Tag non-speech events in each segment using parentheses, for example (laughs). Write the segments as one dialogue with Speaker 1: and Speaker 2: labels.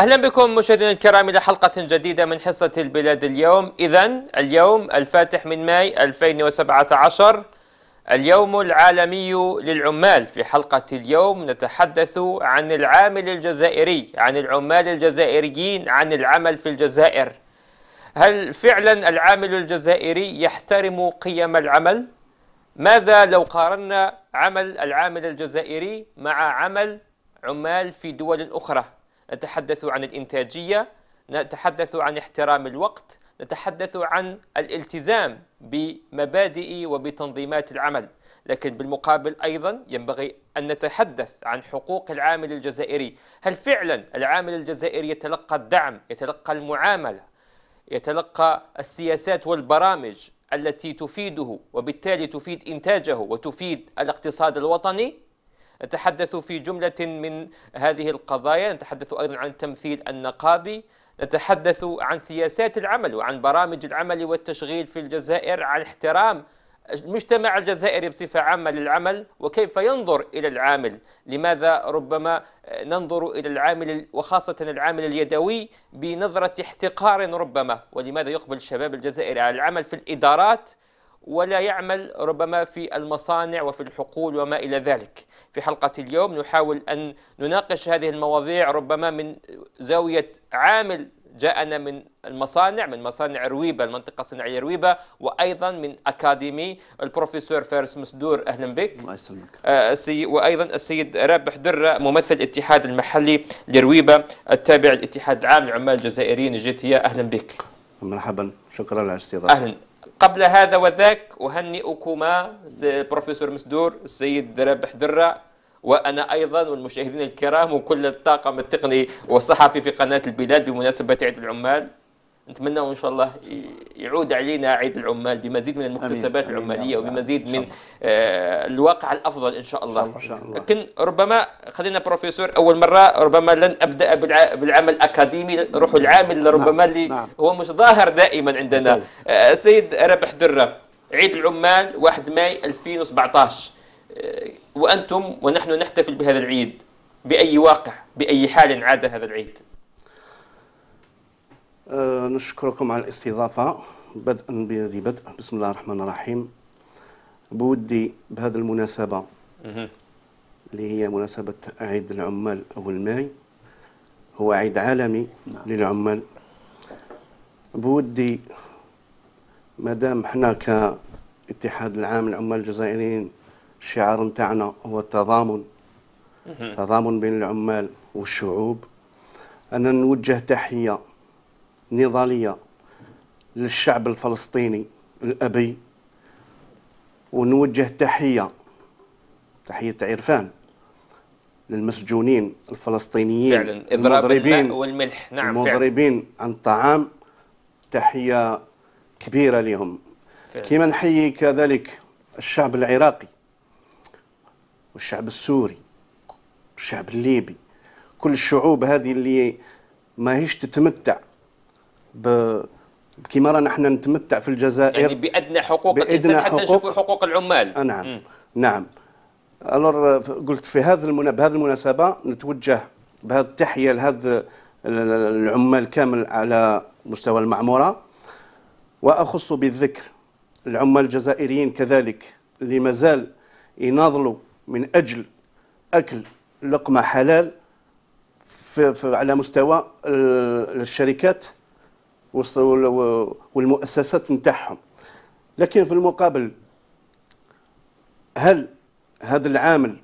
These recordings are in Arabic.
Speaker 1: أهلا بكم مشاهدينا الكرام إلى حلقة جديدة من حصة البلاد اليوم إذا اليوم الفاتح من ماي 2017 اليوم العالمي للعمال في حلقة اليوم نتحدث عن العامل الجزائري عن العمال الجزائريين عن العمل في الجزائر هل فعلا العامل الجزائري يحترم قيم العمل؟ ماذا لو قارنا عمل العامل الجزائري مع عمل عمال في دول أخرى؟ نتحدث عن الإنتاجية نتحدث عن احترام الوقت نتحدث عن الالتزام بمبادئ وبتنظيمات العمل لكن بالمقابل أيضا ينبغي أن نتحدث عن حقوق العامل الجزائري هل فعلا العامل الجزائري يتلقى الدعم يتلقى المعاملة يتلقى السياسات والبرامج التي تفيده وبالتالي تفيد إنتاجه وتفيد الاقتصاد الوطني نتحدث في جملة من هذه القضايا نتحدث أيضا عن التمثيل النقابي نتحدث عن سياسات العمل وعن برامج العمل والتشغيل في الجزائر عن احترام المجتمع الجزائري بصفة عامة للعمل وكيف ينظر إلى العامل لماذا ربما ننظر إلى العامل وخاصة العامل اليدوي بنظرة احتقار ربما ولماذا يقبل الشباب الجزائري على العمل في الإدارات ولا يعمل ربما في المصانع وفي الحقول وما إلى ذلك في حلقة اليوم نحاول أن نناقش هذه المواضيع ربما من زاوية عامل جاءنا من المصانع من مصانع رويبة المنطقة الصناعية رويبة وأيضا من أكاديمي البروفيسور فارس مسدور أهلا بك الله يسلمك آه، وأيضا السيد رابح درة ممثل الاتحاد المحلي لرويبة التابع للاتحاد العام للعمال الجزائريين جيتيا أهلا بك
Speaker 2: مرحبا شكرا على الاستضافة أهلا
Speaker 1: قبل هذا وذاك أهنئكما البروفيسور مسدور السيد رابح درة وأنا أيضا والمشاهدين الكرام وكل الطاقم التقني والصحفي في قناة البلاد بمناسبة عيد العمال نتمنى ان شاء الله يعود علينا عيد العمال بمزيد من المكتسبات أمين. العماليه أمين. وبمزيد من آه الواقع الافضل ان شاء الله, إن شاء الله. لكن ربما خلينا بروفيسور اول مره ربما لن ابدا بالعمل الاكاديمي روح العامل نعم. ربما اللي نعم. هو مش ظاهر دائما عندنا آه سيد ربح دره عيد العمال 1 ماي 2017 آه وانتم ونحن نحتفل بهذا العيد باي واقع باي حال عاد هذا العيد
Speaker 2: آه، نشكركم على الاستضافة بدءا بذي بدء بسم الله الرحمن الرحيم بودي بهذه المناسبة اللي هي مناسبة عيد العمال أول ماي هو عيد عالمي نعم. للعمال بودي مادام حنا كاتحاد العام للعمال الجزائريين الشعار نتاعنا هو التضامن تضامن بين العمال والشعوب أنا نوجه تحية نضالية للشعب الفلسطيني الأبي ونوجه تحية تحية عرفان للمسجونين الفلسطينيين فعلا إضراب الماء
Speaker 1: والملح نعم المضربين
Speaker 2: فعلا. عن الطعام تحية كبيرة لهم كما نحيي كذلك الشعب العراقي والشعب السوري والشعب الليبي كل الشعوب هذه اللي ماهيش تتمتع ب كما رانا احنا نتمتع في الجزائر يعني بادنى حقوق بأدنى الانسان حتى نشوفوا
Speaker 1: حقوق العمال نعم
Speaker 3: م.
Speaker 2: نعم الور قلت في هذا بهذه المناسبه نتوجه بهذه التحيه لهذا العمال كامل على مستوى المعموره واخص بالذكر العمال الجزائريين كذلك اللي مازال يناضلوا من اجل اكل لقمه حلال في, في على مستوى الشركات والمؤسسات نتاعهم لكن في المقابل هل هذا العامل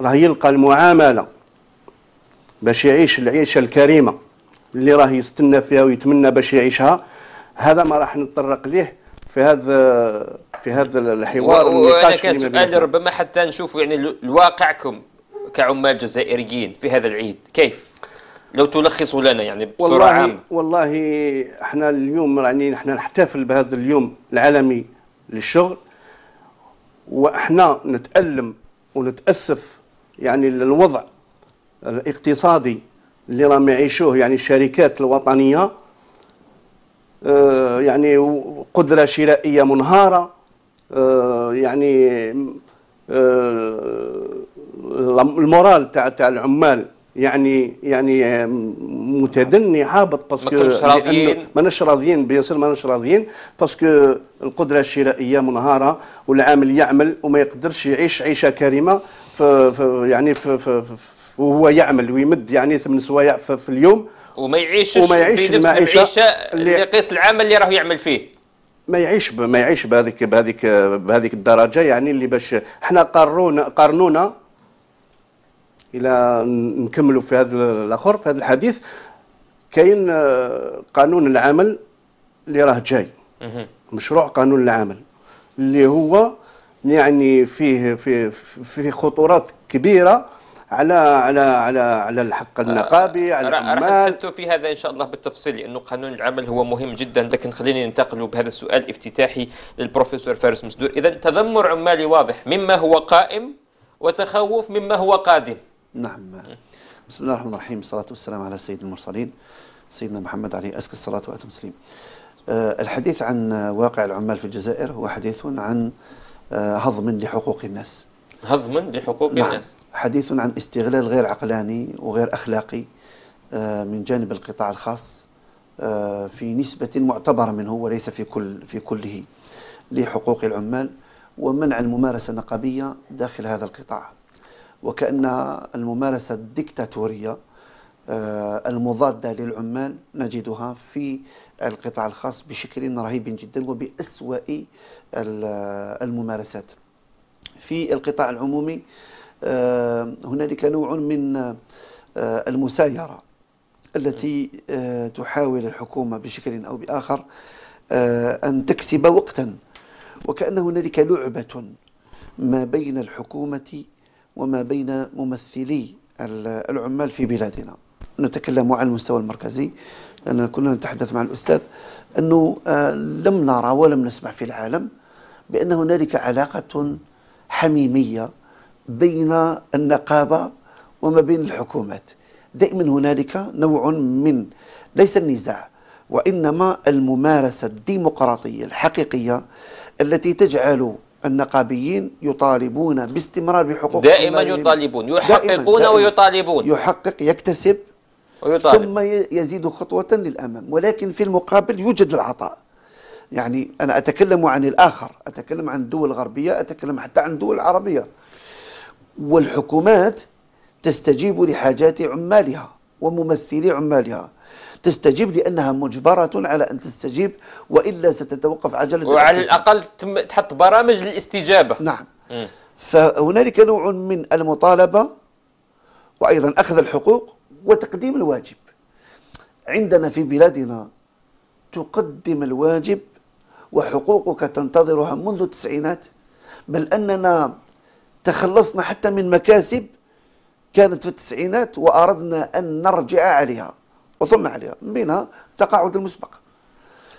Speaker 2: راه يلقى المعامله باش يعيش العيشه الكريمه اللي راه يستنى فيها ويتمنى باش يعيشها هذا ما راح نتطرق ليه في هذا في هذا الحوار النقاش كان سؤال
Speaker 1: ربما حتى نشوف يعني الواقعكم كعمال جزائريين في هذا العيد كيف لو تلخص لنا يعني بسرعه والله
Speaker 2: والله احنا اليوم يعني احنا نحتفل بهذا اليوم العالمي للشغل واحنا نتالم ونتاسف يعني للوضع الاقتصادي اللي راهم يعيشوه يعني الشركات الوطنيه آه، يعني قدره شرائيه منهاره آه، يعني آه، المورال تاع تاع العمال يعني يعني متدني هابط باسكو ماناش راضيين بيان سور ماناش راضيين باسكو القدره الشرائيه منهاره والعامل يعمل وما يقدرش يعيش عيشه كريمه في يعني يعني في في وهو يعمل ويمد يعني ثمان سوايع في, في اليوم
Speaker 1: وما يعيشش وما يعيش المعيشه اللي يقيس العمل اللي راه يعمل فيه
Speaker 2: ما يعيش ما يعيش بهذيك بهذيك بهذيك الدرجه يعني اللي باش حنا قارونا قارنونا الى نكملوا في هذا الاخر في هذا الحديث كاين آه، قانون العمل اللي راه جاي مشروع قانون العمل اللي هو يعني فيه فيه فيه خطورات كبيره على على على على الحق النقابي آه، على العمال راح
Speaker 1: نتحدث في هذا ان شاء الله بالتفصيل لانه قانون العمل هو مهم جدا لكن خليني ننتقل بهذا السؤال الافتتاحي للبروفيسور فارس مسدور اذا تذمر عمالي واضح مما هو قائم وتخوف مما هو قادم
Speaker 3: نعم بسم الله الرحمن الرحيم والصلاة والسلام على سيد المرسلين سيدنا محمد عليه أزكى الصلاة وأتم التسليم آه، الحديث عن واقع العمال في الجزائر هو حديث عن آه، هضم لحقوق الناس
Speaker 1: هضم لحقوق نعم. الناس
Speaker 3: حديث عن استغلال غير عقلاني وغير أخلاقي آه، من جانب القطاع الخاص في نسبة معتبرة منه وليس في كل في كله لحقوق العمال ومنع الممارسة النقابية داخل هذا القطاع وكأنها الممارسة الدكتاتورية آه، المضادة للعمال نجدها في القطاع الخاص بشكل رهيب جدا وبأسوأ الممارسات في القطاع العمومي آه، هنالك نوع من آه، المسايرة التي تحاول الحكومة بشكل أو بآخر أن تكسب وقتا وكأن هنالك لعبة ما بين الحكومة وما بين ممثلي العمال في بلادنا نتكلم على المستوى المركزي لأننا كنا نتحدث مع الأستاذ أنه آه، لم نرى ولم نسمع في العالم بأن هنالك علاقة حميمية بين النقابة وما بين الحكومات دائما هنالك نوع من ليس النزاع وإنما الممارسة الديمقراطية الحقيقية التي تجعل النقابيين يطالبون باستمرار بحقوق دائما يطالبون
Speaker 1: يحققون دائماً دائماً ويطالبون
Speaker 3: يحقق يكتسب ويطالب. ثم يزيد خطوة للأمام ولكن في المقابل يوجد العطاء يعني أنا أتكلم عن الآخر أتكلم عن الدول الغربية أتكلم حتى عن الدول العربية والحكومات تستجيب لحاجات عمالها وممثلي عمالها تستجيب لأنها مجبرة على أن تستجيب وإلا ستتوقف عجلة وعلى الأقل
Speaker 1: تحط برامج للاستجابة نعم م.
Speaker 3: فهنالك نوع من المطالبة وأيضا أخذ الحقوق وتقديم الواجب عندنا في بلادنا تقدم الواجب وحقوقك تنتظرها منذ التسعينات بل أننا تخلصنا حتى من مكاسب كانت في التسعينات وأردنا أن نرجع عليها وضم عليها من بينها التقاعد المسبق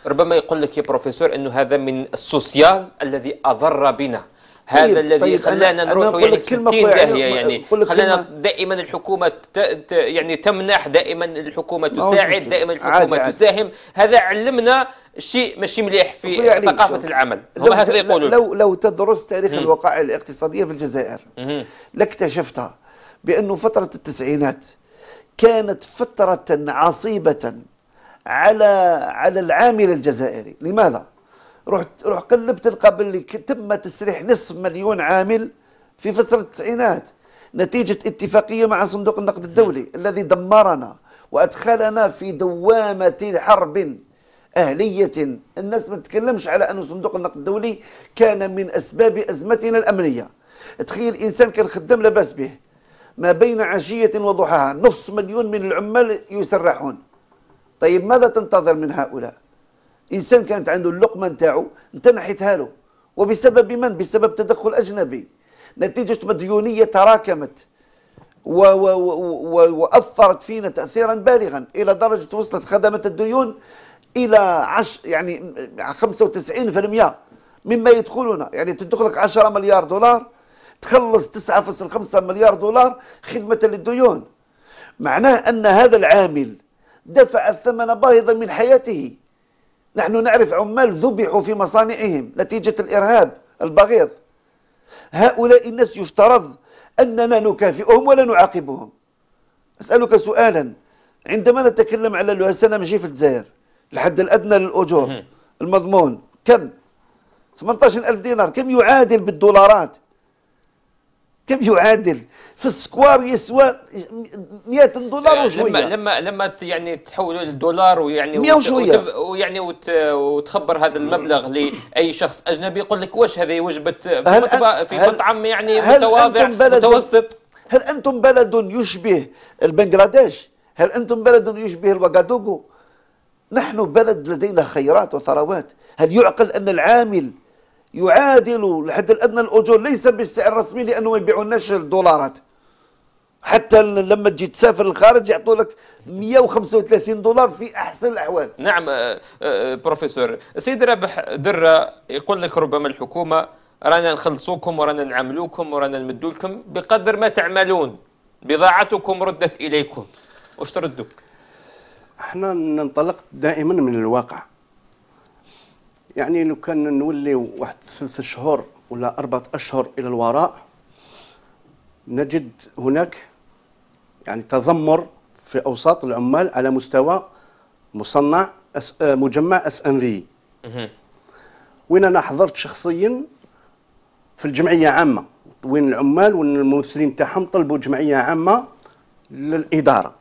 Speaker 1: ربما يقول لك يا بروفيسور انه هذا من السوسيال الذي اضر بنا هذا طيب الذي طيب خلانا نروح يعني في 60 داهيه يعني خلانا دائما الحكومه ت... ت... يعني تمنح دائما الحكومه تساعد دائما الحكومه عادي عادي. تساهم هذا علمنا شيء ماشي مليح في يعني ثقافه شوف. العمل هم هكذا يقولون لو
Speaker 3: لو تدرس تاريخ الوقائع الاقتصاديه في الجزائر لاكتشفتها بانه فتره التسعينات كانت فترة عصيبة على على العامل الجزائري لماذا رحت روح قلب تلقى باللي تم تسريح نصف مليون عامل في فترة التسعينات نتيجة اتفاقية مع صندوق النقد الدولي الذي دمرنا وأدخلنا في دوامة حرب أهلية الناس ما تتكلمش على أن صندوق النقد الدولي كان من أسباب أزمتنا الأمنية تخيل إنسان كان خدام لاباس به ما بين عشية وضحاها نص مليون من العمال يسرحون طيب ماذا تنتظر من هؤلاء إنسان كانت عنده اللقمة نتاعو انتنحتها له وبسبب من بسبب تدخل أجنبي نتيجة مديونية تراكمت و و و وأثرت فينا تأثيرا بالغا إلى درجة وصلت خدمة الديون إلى عش يعني 95% مما يدخلنا يعني تدخلك 10 مليار دولار تخلص 9.5 مليار دولار خدمة للديون معناه أن هذا العامل دفع الثمن باهظا من حياته نحن نعرف عمال ذبحوا في مصانعهم نتيجة الإرهاب البغيض هؤلاء الناس يفترض أننا نكافئهم ولا نعاقبهم أسألك سؤالا عندما نتكلم على السنة ماشي في الجزائر الحد الأدنى للأجور المضمون كم 18 ألف دينار كم يعادل بالدولارات كم يعادل في السكوار يسوى 100 دولار يعني وشويه لما
Speaker 1: لما لما يعني تحولوا للدولار ويعني 100 وشويه ويعني وتخبر هذا المبلغ لاي شخص اجنبي يقول لك واش هذه وجبه في, في مطعم يعني متواضع متوسط
Speaker 3: هل انتم بلد يشبه البنغلاديش؟ هل انتم بلد يشبه الواغادوغو؟ نحن بلد لدينا خيرات وثروات، هل يعقل ان العامل يعادل الحد الادنى الاجور ليس بالسعر الرسمي لانه ما يبيعوناش الدولارات حتى لما تجي تسافر للخارج يعطوا لك 135 دولار في احسن الاحوال
Speaker 1: نعم آه، آه، آه، بروفيسور سيد رابح دره يقول لك ربما الحكومه رانا نخلصوكم ورانا نعملوكم ورانا نمدولكم لكم بقدر ما تعملون بضاعتكم ردت اليكم واش تردوا
Speaker 2: احنا ننطلق دائما من الواقع يعني لو كان نولي واحد ثلاث شهور ولا أربعة أشهر إلى الوراء نجد هناك يعني تذمر في أوساط العمال على مستوى مصنع أس آه، مجمع أس أن في وين أنا حضرت شخصيا في الجمعية عامة وين العمال الممثلين تاعهم طلبوا جمعية عامة للإدارة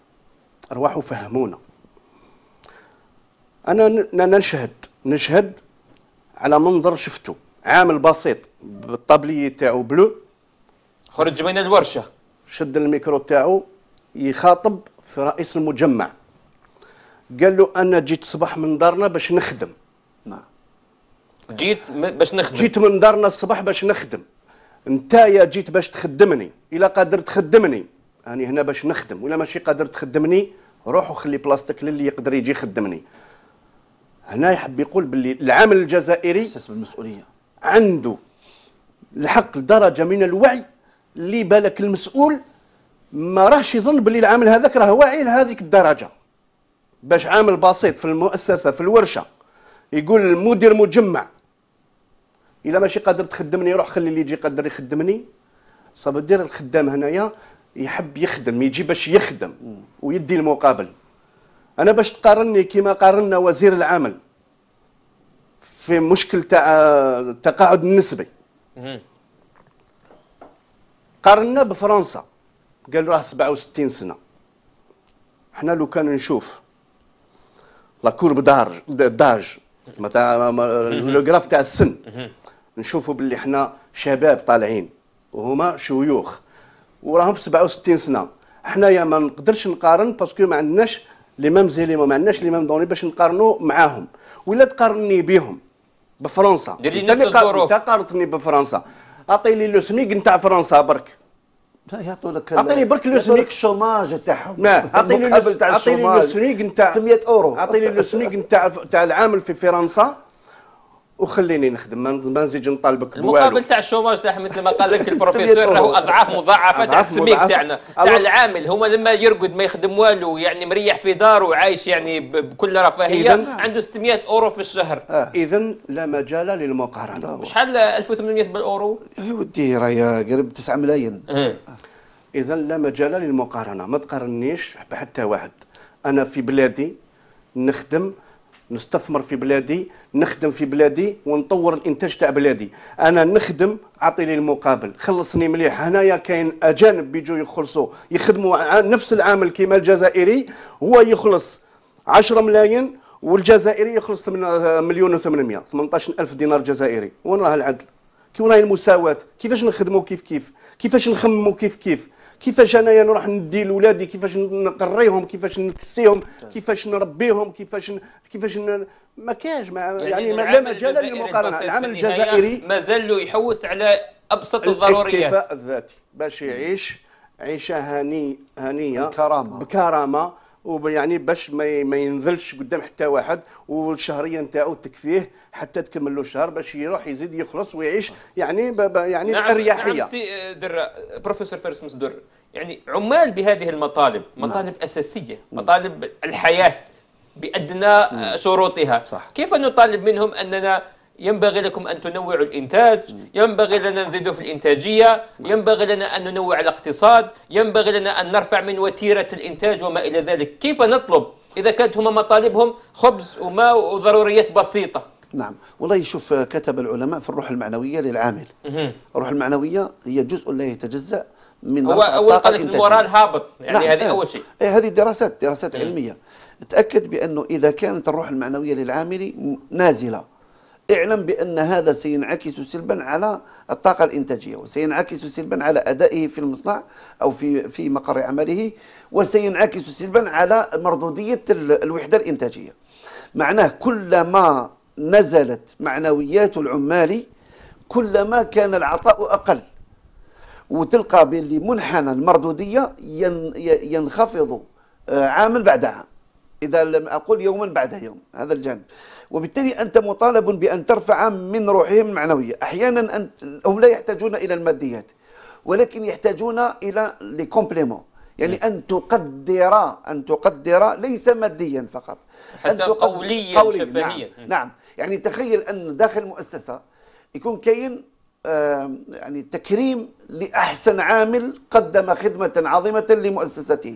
Speaker 2: أرواحوا فهمونا أنا نشهد نشهد على منظر شفته عامل بسيط بالطابلي تاعو بلو خرج من الورشه شد الميكرو تاعو يخاطب في رئيس المجمع قال له انا جيت صباح من دارنا باش نخدم نعم
Speaker 1: جيت باش نخدم جيت
Speaker 2: من دارنا الصباح باش نخدم يا جيت باش تخدمني الا قادر تخدمني راني هنا باش نخدم ولا ماشي قادر تخدمني روح وخلي بلاصتك للي يقدر يجي يخدمني هنا يحب يقول باللي العامل الجزائري احساس بالمسؤوليه عنده الحق لدرجه من الوعي اللي بالك المسؤول ما راهش يظن باللي العامل هذاك راه واعي لهذيك الدرجه باش عامل بسيط في المؤسسه في الورشه يقول المدير مجمع الا ماشي قادر تخدمني روح خلي اللي يجي قادر يخدمني صافي دير الخدام هنايا يحب يخدم يجي باش يخدم ويدي المقابل انا باش تقارني كما قارنا وزير العمل في مشكل تاع التقاعد النسبي قارنا بفرنسا قال راه 67 سنه حنا لو كان نشوف لا كورب دارج داج متاع لو جراف تاع السن نشوفوا باللي حنا شباب طالعين وهما شيوخ وراهم في 67 سنه حنايا يا ما نقدرش نقارن باسكو ما عندناش لي ميم زيليمون ما عندناش لي ميم دوني باش نقارنو معاهم ولا تقارني بهم بفرنسا ديري نفس الظروف انت قارنتني بفرنسا اعطي لي لو سميك نتاع فرنسا برك
Speaker 3: يعطوا لك اعطيني برك لو سنيك الشوماج تاعهم اعطيني لو
Speaker 2: سنيك نتاع 600 اورو اعطيني لو سنيك نتاع تاع العامل في فرنسا وخليني نخدم ما نزيدش نطالبك بوالو المقابل
Speaker 1: تاع الشوماج تاع مثل ما قال لك البروفيسور راهو اضعاف مضاعفه تاع السميك تاعنا تاع العامل هما لما يرقد ما يخدم والو يعني مريح في داره وعايش يعني بكل رفاهيه عنده 600 اورو في الشهر
Speaker 2: آه. اذا لا مجال للمقارنه
Speaker 1: شحال 1800 بالاورو يا
Speaker 2: ودي راهي قريب 9 ملايين آه. اذا لا مجال للمقارنه ما تقارنيش بحتى واحد انا في بلادي نخدم نستثمر في بلادي نخدم في بلادي ونطور الانتاج تاع بلادي انا نخدم اعطي لي المقابل خلصني مليح هنايا كاين اجانب بيجوا يخلصوا يخدموا نفس العامل كيما الجزائري هو يخلص 10 ملايين والجزائري يخلص مليون و800 18000 دينار جزائري وين راه العدل كي وين راهي المساواه كيفاش نخدموا كيف كيف كيفاش نخمموا كيف كيف كيفاش انايا نروح ندي لولادي كيفاش نقريهم كيفاش نكسيهم كيفاش نربيهم كيفاش ن... كيفاش ن... ما كاش ما يعني, يعني لا مجال للمقارنه العمل الجزائري
Speaker 1: مازال يحوس على ابسط الضروريات الاكتفاء
Speaker 2: الذاتي باش يعيش عيشه هني هنيه بكرامه بكرامه ويعني باش ما ينزلش قدام حتى واحد والشهريه نتاعو تكفيه حتى تكمل له الشهر باش يروح يزيد يخلص ويعيش يعني بابا يعني نعم باريحيه نعم
Speaker 1: سي در بروفيسور فارس مصدر يعني عمال بهذه المطالب نعم. مطالب نعم. اساسيه مطالب الحياه بادنى نعم. شروطها صح. كيف نطالب منهم اننا ينبغي لكم أن تنوعوا الإنتاج ينبغي لنا نزيد في الإنتاجية ينبغي لنا أن ننوع الاقتصاد ينبغي لنا أن نرفع من وتيرة الإنتاج وما إلى ذلك كيف نطلب إذا كانت هما مطالبهم خبز وماء وضروريات بسيطة
Speaker 3: نعم والله شوف كتب العلماء في الروح المعنوية للعامل الروح المعنوية هي جزء لا يتجزأ من هو اول قال لك المورال
Speaker 1: هابط يعني نعم. هذه آه. اول شيء إيه،
Speaker 3: هذه دراسات دراسات علميه تاكد بانه اذا كانت الروح المعنويه للعامل نازله اعلم بأن هذا سينعكس سلبا على الطاقة الإنتاجية وسينعكس سلبا على أدائه في المصنع أو في في مقر عمله وسينعكس سلبا على مردودية الوحدة الإنتاجية معناه كلما نزلت معنويات العمال كلما كان العطاء أقل وتلقى باللي منحنى المردودية ينخفض آه، عاما بعد عام إذا لم أقول يوما بعد يوم هذا الجانب وبالتالي أنت مطالب بأن ترفع من روحهم المعنوية أحيانا هم لا يحتاجون إلى الماديات ولكن يحتاجون إلى لكومبليمون يعني أن تقدر أن تقدر ليس ماديا فقط حتى أن تقدر قوليا, قوليا شفهيا نعم, نعم يعني تخيل أن داخل المؤسسة يكون كاين يعني تكريم لأحسن عامل قدم خدمة عظيمة لمؤسسته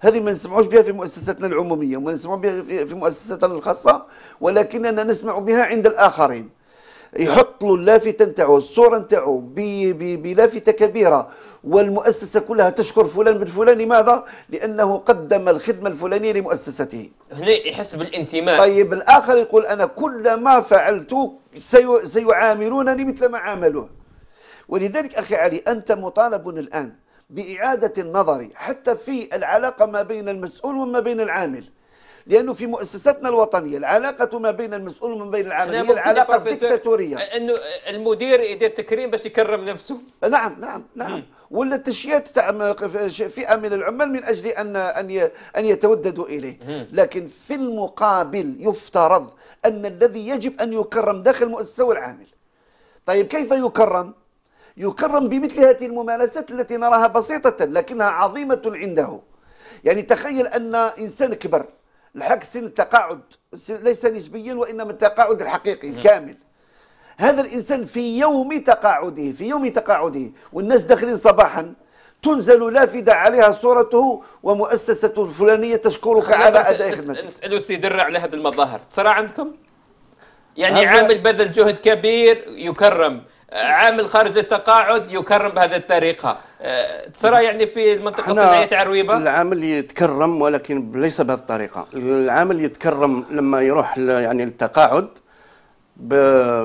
Speaker 3: هذه ما نسمعوش بها في مؤسستنا العمومية وما نسمعوش بها في مؤسستنا الخاصة ولكننا نسمع بها عند الآخرين يحط له اللافتة نتاعو الصورة نتاعو بلافتة كبيرة والمؤسسة كلها تشكر فلان بن فلان لماذا؟ لأنه قدم الخدمة الفلانية لمؤسسته
Speaker 1: هنا يحس بالانتماء
Speaker 3: طيب الآخر يقول أنا كل ما فعلت سيعاملونني مثل ما عاملوه ولذلك أخي علي أنت مطالب الآن بإعادة النظر حتى في العلاقة ما بين المسؤول وما بين العامل لانه في مؤسستنا الوطنيه العلاقه ما بين المسؤول وما بين العامل هي العلاقه الدكتاتوريه
Speaker 1: انه المدير يدير تكريم باش يكرم نفسه
Speaker 3: نعم نعم نعم م. ولا التشييات تاع فئه من العمال من اجل ان ان ان يتوددوا اليه م. لكن في المقابل يفترض ان الذي يجب ان يكرم داخل المؤسسه والعامل طيب كيف يكرم يكرم بمثل هذه الممارسات التي نراها بسيطة لكنها عظيمة عنده يعني تخيل أن إنسان كبر لحق سن التقاعد ليس نسبيا وإنما التقاعد الحقيقي نعم. الكامل هذا الإنسان في يوم تقاعده في يوم تقاعده والناس داخلين صباحا تنزل لافدة عليها صورته ومؤسسة الفلانية تشكرك على أداء خدمتك
Speaker 1: نسألوا سي درع على هذه المظاهر ترى عندكم؟ يعني عامل بذل جهد كبير يكرم عامل خارج التقاعد يكرم بهذه الطريقه أه، ترى يعني في المنطقه الصناعيه تاع رويبه
Speaker 2: العامل يتكرم ولكن ليس بهذه الطريقه العامل يتكرم لما يروح يعني للتقاعد ب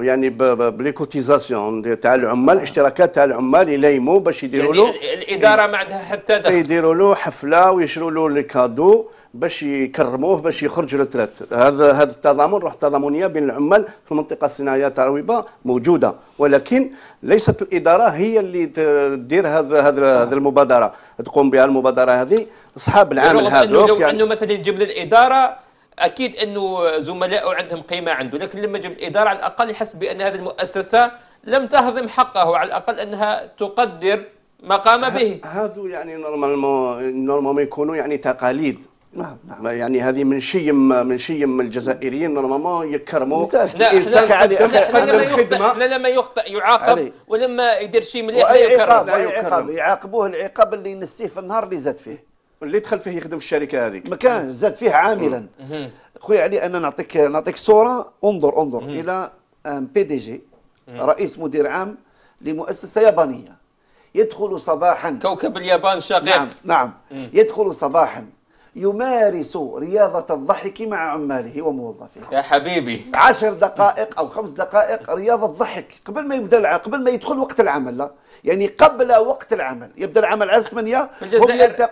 Speaker 2: يعني بليكوتيزاسيون تاع العمال اشتراكات تاع العمال يليموا باش يديروا يعني له يعني الاداره ما عندها حتى دخل يديروا له حفله ويشروا له لي كادو باش يكرموه باش يخرج رترات هذا هذا التضامن روح تضامنيه بين العمال في المنطقه الصناعيه تاع موجوده ولكن ليست الاداره هي اللي تدير هذا هذا هذ المبادره تقوم بها المبادره هذه اصحاب العامل هذوك لو يعني
Speaker 1: انه مثلا يجيب للاداره اكيد انه زملائه عندهم قيمه عنده لكن لما جاب الاداره على الاقل يحس بان هذه المؤسسه لم تهضم حقه على الاقل انها
Speaker 2: تقدر ما قام به هذو يعني نورمالمون نورمالمون يكونوا يعني تقاليد نعم نعم يعني هذه من شيم من شيم الجزائريين نورمالمون يكرموا
Speaker 1: الانسان قاعد قاعد خدمه لا لما يخطئ يعاقب ولما يدير شيء مليح لا يكرم لا يعاقب
Speaker 3: يعاقبوه العقاب اللي ينسيه في النهار اللي زاد فيه اللي دخل فيه يخدم في الشركه هذيك ما كان زاد فيه عاملا خويا علي انا نعطيك نعطيك صوره انظر انظر الى بي دي جي رئيس مدير عام لمؤسسه يابانيه يدخل صباحا كوكب اليابان شقيق نعم نعم يدخل صباحا يمارس رياضة الضحك مع عماله وموظفيه يا حبيبي عشر دقائق أو خمس دقائق رياضة ضحك قبل ما يبدأ العمل قبل ما يدخل وقت العمل لا يعني قبل وقت العمل يبدأ العمل على الثمانية في الجزائر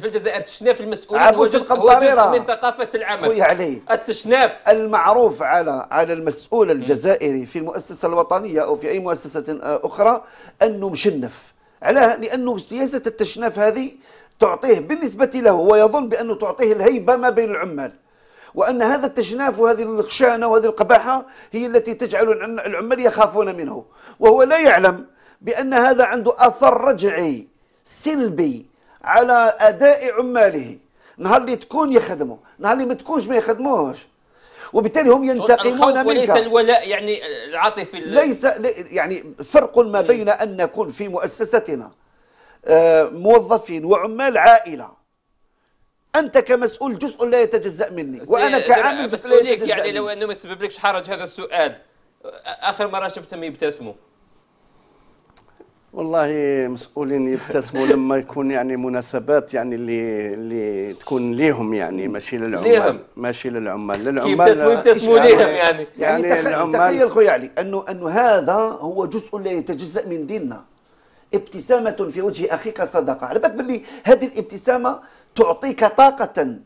Speaker 1: في الجزائر تشناف المسؤولين هو جزء, هو جزء من ثقافة العمل خويا علي
Speaker 3: التشناف المعروف على على المسؤول الجزائري في المؤسسة الوطنية أو في أي مؤسسة أخرى أنه مشنف علاه لانه سياسه التشناف هذه تعطيه بالنسبة له ويظن بأنه تعطيه الهيبة ما بين العمال وأن هذا التجناف وهذه الخشانة وهذه القباحة هي التي تجعل العمال يخافون منه وهو لا يعلم بأن هذا عنده أثر رجعي سلبي على أداء عماله نهار اللي تكون يخدمه نهار اللي ما تكونش ما يخدموهش وبالتالي هم ينتقمون منك وليس
Speaker 1: الولاء يعني العاطفي ليس
Speaker 3: يعني فرق ما بين أن نكون في مؤسستنا آه، موظفين وعمال عائله انت كمسؤول جزء لا يتجزا مني وانا كعامل جزء لا يتجزا يعني مني. لو
Speaker 1: انه ما لكش حرج هذا السؤال اخر مره شفتهم يبتسموا
Speaker 2: والله مسؤولين يبتسموا (laughs) لما يكون يعني مناسبات يعني اللي اللي تكون ليهم يعني ماشي للعمال ليهم ماشي للعمال للعمال يبتسموا يبتسموا يعني؟ ليهم
Speaker 3: يعني يعني, يعني تخيل خويا علي انه انه هذا هو جزء لا يتجزا من ديننا ابتسامة في وجه أخيك صدقة على بالك باللي هذه الابتسامة تعطيك طاقة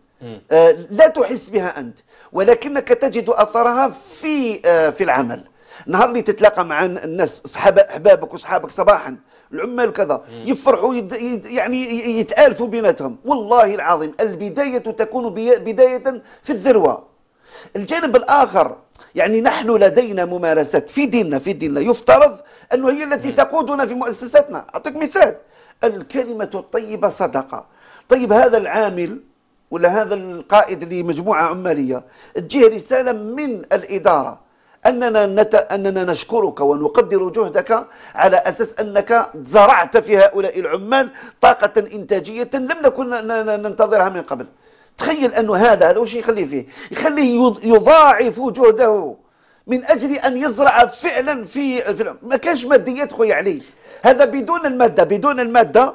Speaker 3: آه، لا تحس بها أنت ولكنك تجد أثرها في آه، في العمل نهار اللي تتلاقى مع الناس صحاب احبابك وصحابك صباحا العمال وكذا يفرحوا يد يعني يتالفوا بيناتهم والله العظيم البدايه تكون بدايه في الذروه الجانب الاخر يعني نحن لدينا ممارسات في ديننا في ديننا يفترض أنه هي التي تقودنا في مؤسساتنا أعطيك مثال الكلمة الطيبة صدقة طيب هذا العامل ولا هذا القائد لمجموعة عمالية تجيه رسالة من الإدارة أننا نت... أننا نشكرك ونقدر جهدك على أساس أنك زرعت في هؤلاء العمال طاقة إنتاجية لم نكن ننتظرها من قبل تخيل أنه هذا هذا وش يخليه فيه يخليه يضاعف جهده من أجل أن يزرع فعلا في, في ما كانش ماديات خويا علي هذا بدون المادة بدون المادة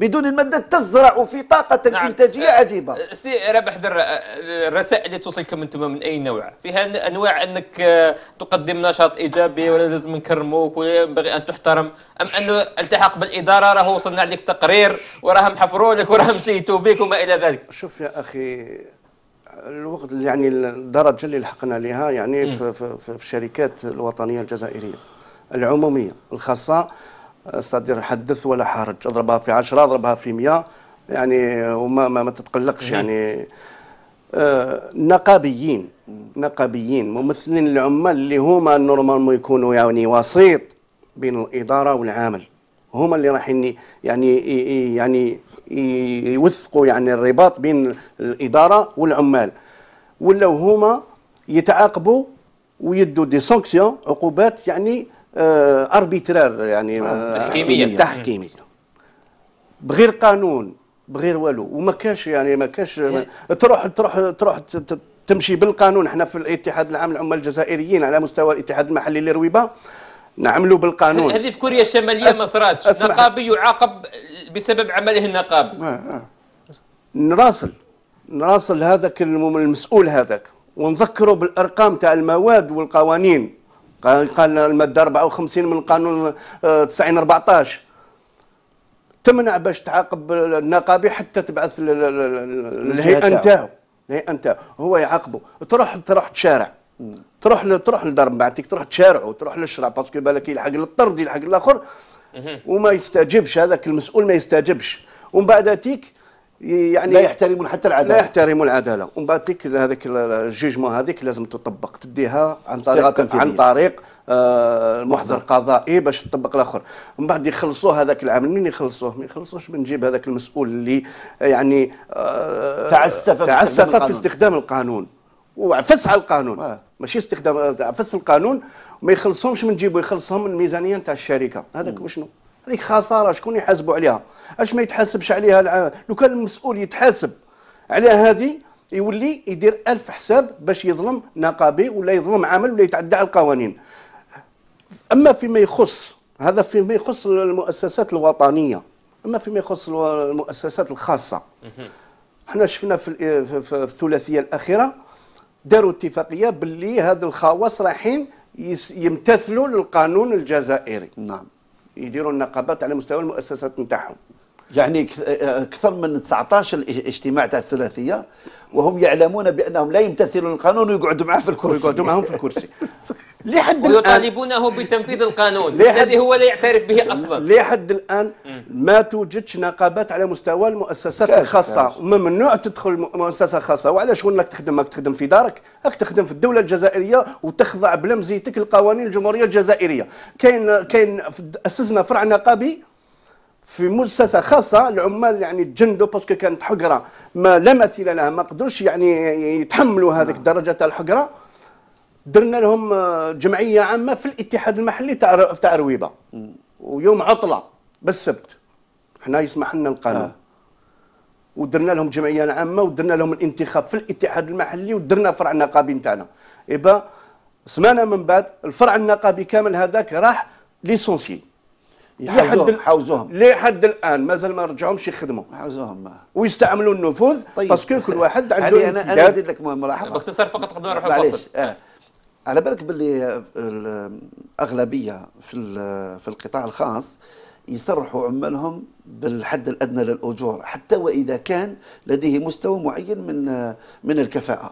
Speaker 3: بدون المادة تزرع في طاقة نعم. إنتاجية أه، عجيبة أه،
Speaker 1: سي رابح در أه، الرسائل اللي توصلكم أنتم من أي نوع فيها أنواع أنك تقدم نشاط إيجابي ولا لازم نكرموك ولا ينبغي أن تحترم أم أنه التحق بالإدارة راه وصلنا عليك تقرير وراهم حفروا لك وراهم شيتوا بك وما إلى ذلك شوف
Speaker 2: يا أخي الوقت يعني الدرجة اللي لحقنا لها يعني في, في, في الشركات الوطنية الجزائرية العمومية الخاصة استاذ حدث ولا حرج اضربها في 10 اضربها في 100 يعني وما ما, ما تتقلقش يعني آه نقابيين نقابيين ممثلين العمال اللي هما نورمالمون يكونوا يعني وسيط بين الاداره والعامل هما اللي رايحين يعني يعني يوثقوا يعني الرباط بين الاداره والعمال ولو هما يتعاقبوا ويدوا دي سانكسيون عقوبات يعني آه، اربيترار يعني آه، آه، تحكيميه تحكيميه بغير قانون بغير والو وما كاش يعني ما كاش يعني تروح تروح تروح تمشي بالقانون احنا في الاتحاد العام العمال الجزائريين على مستوى الاتحاد المحلي للرويبه نعملوا بالقانون هذه
Speaker 1: في كوريا الشماليه ما صراتش نقابي يعاقب بسبب عمله النقابي
Speaker 2: نراسل نراسل هذاك المسؤول هذاك ونذكره بالارقام تاع المواد والقوانين قال الماده 54 من القانون 90 14 تمنع باش تعاقب النقابي حتى تبعث الهيئه نتاعو الهيئه نتاعو هو يعاقبه تروح تروح تشارع تروح تروح للدار بعتك تروح تشارع تروح للشرع باسكو بالك يلحق للطرد يلحق للاخر وما يستجبش هذاك المسؤول ما يستجبش ومن بعد تيك يعني لا يحترمون حتى العداله لا يحترمون العداله ومن بعد ديك هذاك الجيجمون هذيك لازم تطبق تديها عن طريق عن طريق آه، المحضر القضائي باش تطبق الاخر من بعد يخلصوا هذاك العام منين يخلصوه ما يخلصوش من جيب هذاك المسؤول اللي آه، يعني آه تعسف تعسف في استخدام القانون وعفس على القانون آه. ماشي استخدام عفس القانون ما يخلصهمش من جيبه يخلصهم من الميزانيه نتاع الشركه هذاك وشنو هذيك خساره شكون يحاسبوا عليها اش ما يتحاسبش عليها لو كان المسؤول يتحاسب على هذه يولي يدير ألف حساب باش يظلم نقابي ولا يظلم عمل ولا يتعدى على القوانين أما فيما يخص هذا فيما يخص المؤسسات الوطنية أما فيما يخص المؤسسات الخاصة احنا شفنا في, في الثلاثية الأخيرة داروا اتفاقية باللي هذا الخواص رايحين يمتثلوا للقانون الجزائري نعم يديروا النقابات على
Speaker 3: مستوى المؤسسات نتاعهم يعني اكثر آه، آه، من 19 اجتماع تاع الثلاثيه وهم يعلمون بانهم لا يمتثلون القانون ويقعدوا معاه في الكرسي ويقعدوا معهم في الكرسي (laughs)
Speaker 2: لحد
Speaker 1: ويطالبونه بتنفيذ القانون الذي هو لا يعترف به اصلا
Speaker 2: لحد الان ما توجدش نقابات على مستوى المؤسسات الخاصه ممنوع تدخل مؤسسه خاصه وعلاش انك تخدم ماك تخدم في دارك راك تخدم في الدوله الجزائريه وتخضع بلمزيتك لقوانين الجمهوريه الجزائريه كاين كاين اسسنا فرع نقابي في مؤسسه خاصه العمال يعني تجندوا باسكو كانت حقره ما لا مثيل لها ما قدروش يعني يتحملوا هذيك نعم. درجه الحقره درنا لهم آه، جمعيه عامه في الاتحاد المحلي تاع تاع رويبه ويوم عطله بالسبت حنا يسمح لنا القانون آه. ودرنا لهم جمعيه عامه ودرنا لهم الانتخاب في الاتحاد المحلي ودرنا فرع نقابي نتاعنا ايبا سمعنا من بعد الفرع النقابي كامل هذاك راح ليسونسي يحوزوهم حوزوهم لحد الان مازال ما رجعهمش يخدموا حوزوهم ويستعملوا النفوذ طيب. باسكو
Speaker 3: كل واحد عنده انا انا نزيد لك ملاحظه باختصار فقط قبل ما نروح الفاصل آه. على بالك باللي الاغلبيه في في القطاع الخاص يصرحوا عمالهم بالحد الادنى للاجور حتى واذا كان لديه مستوى معين من آه، من الكفاءه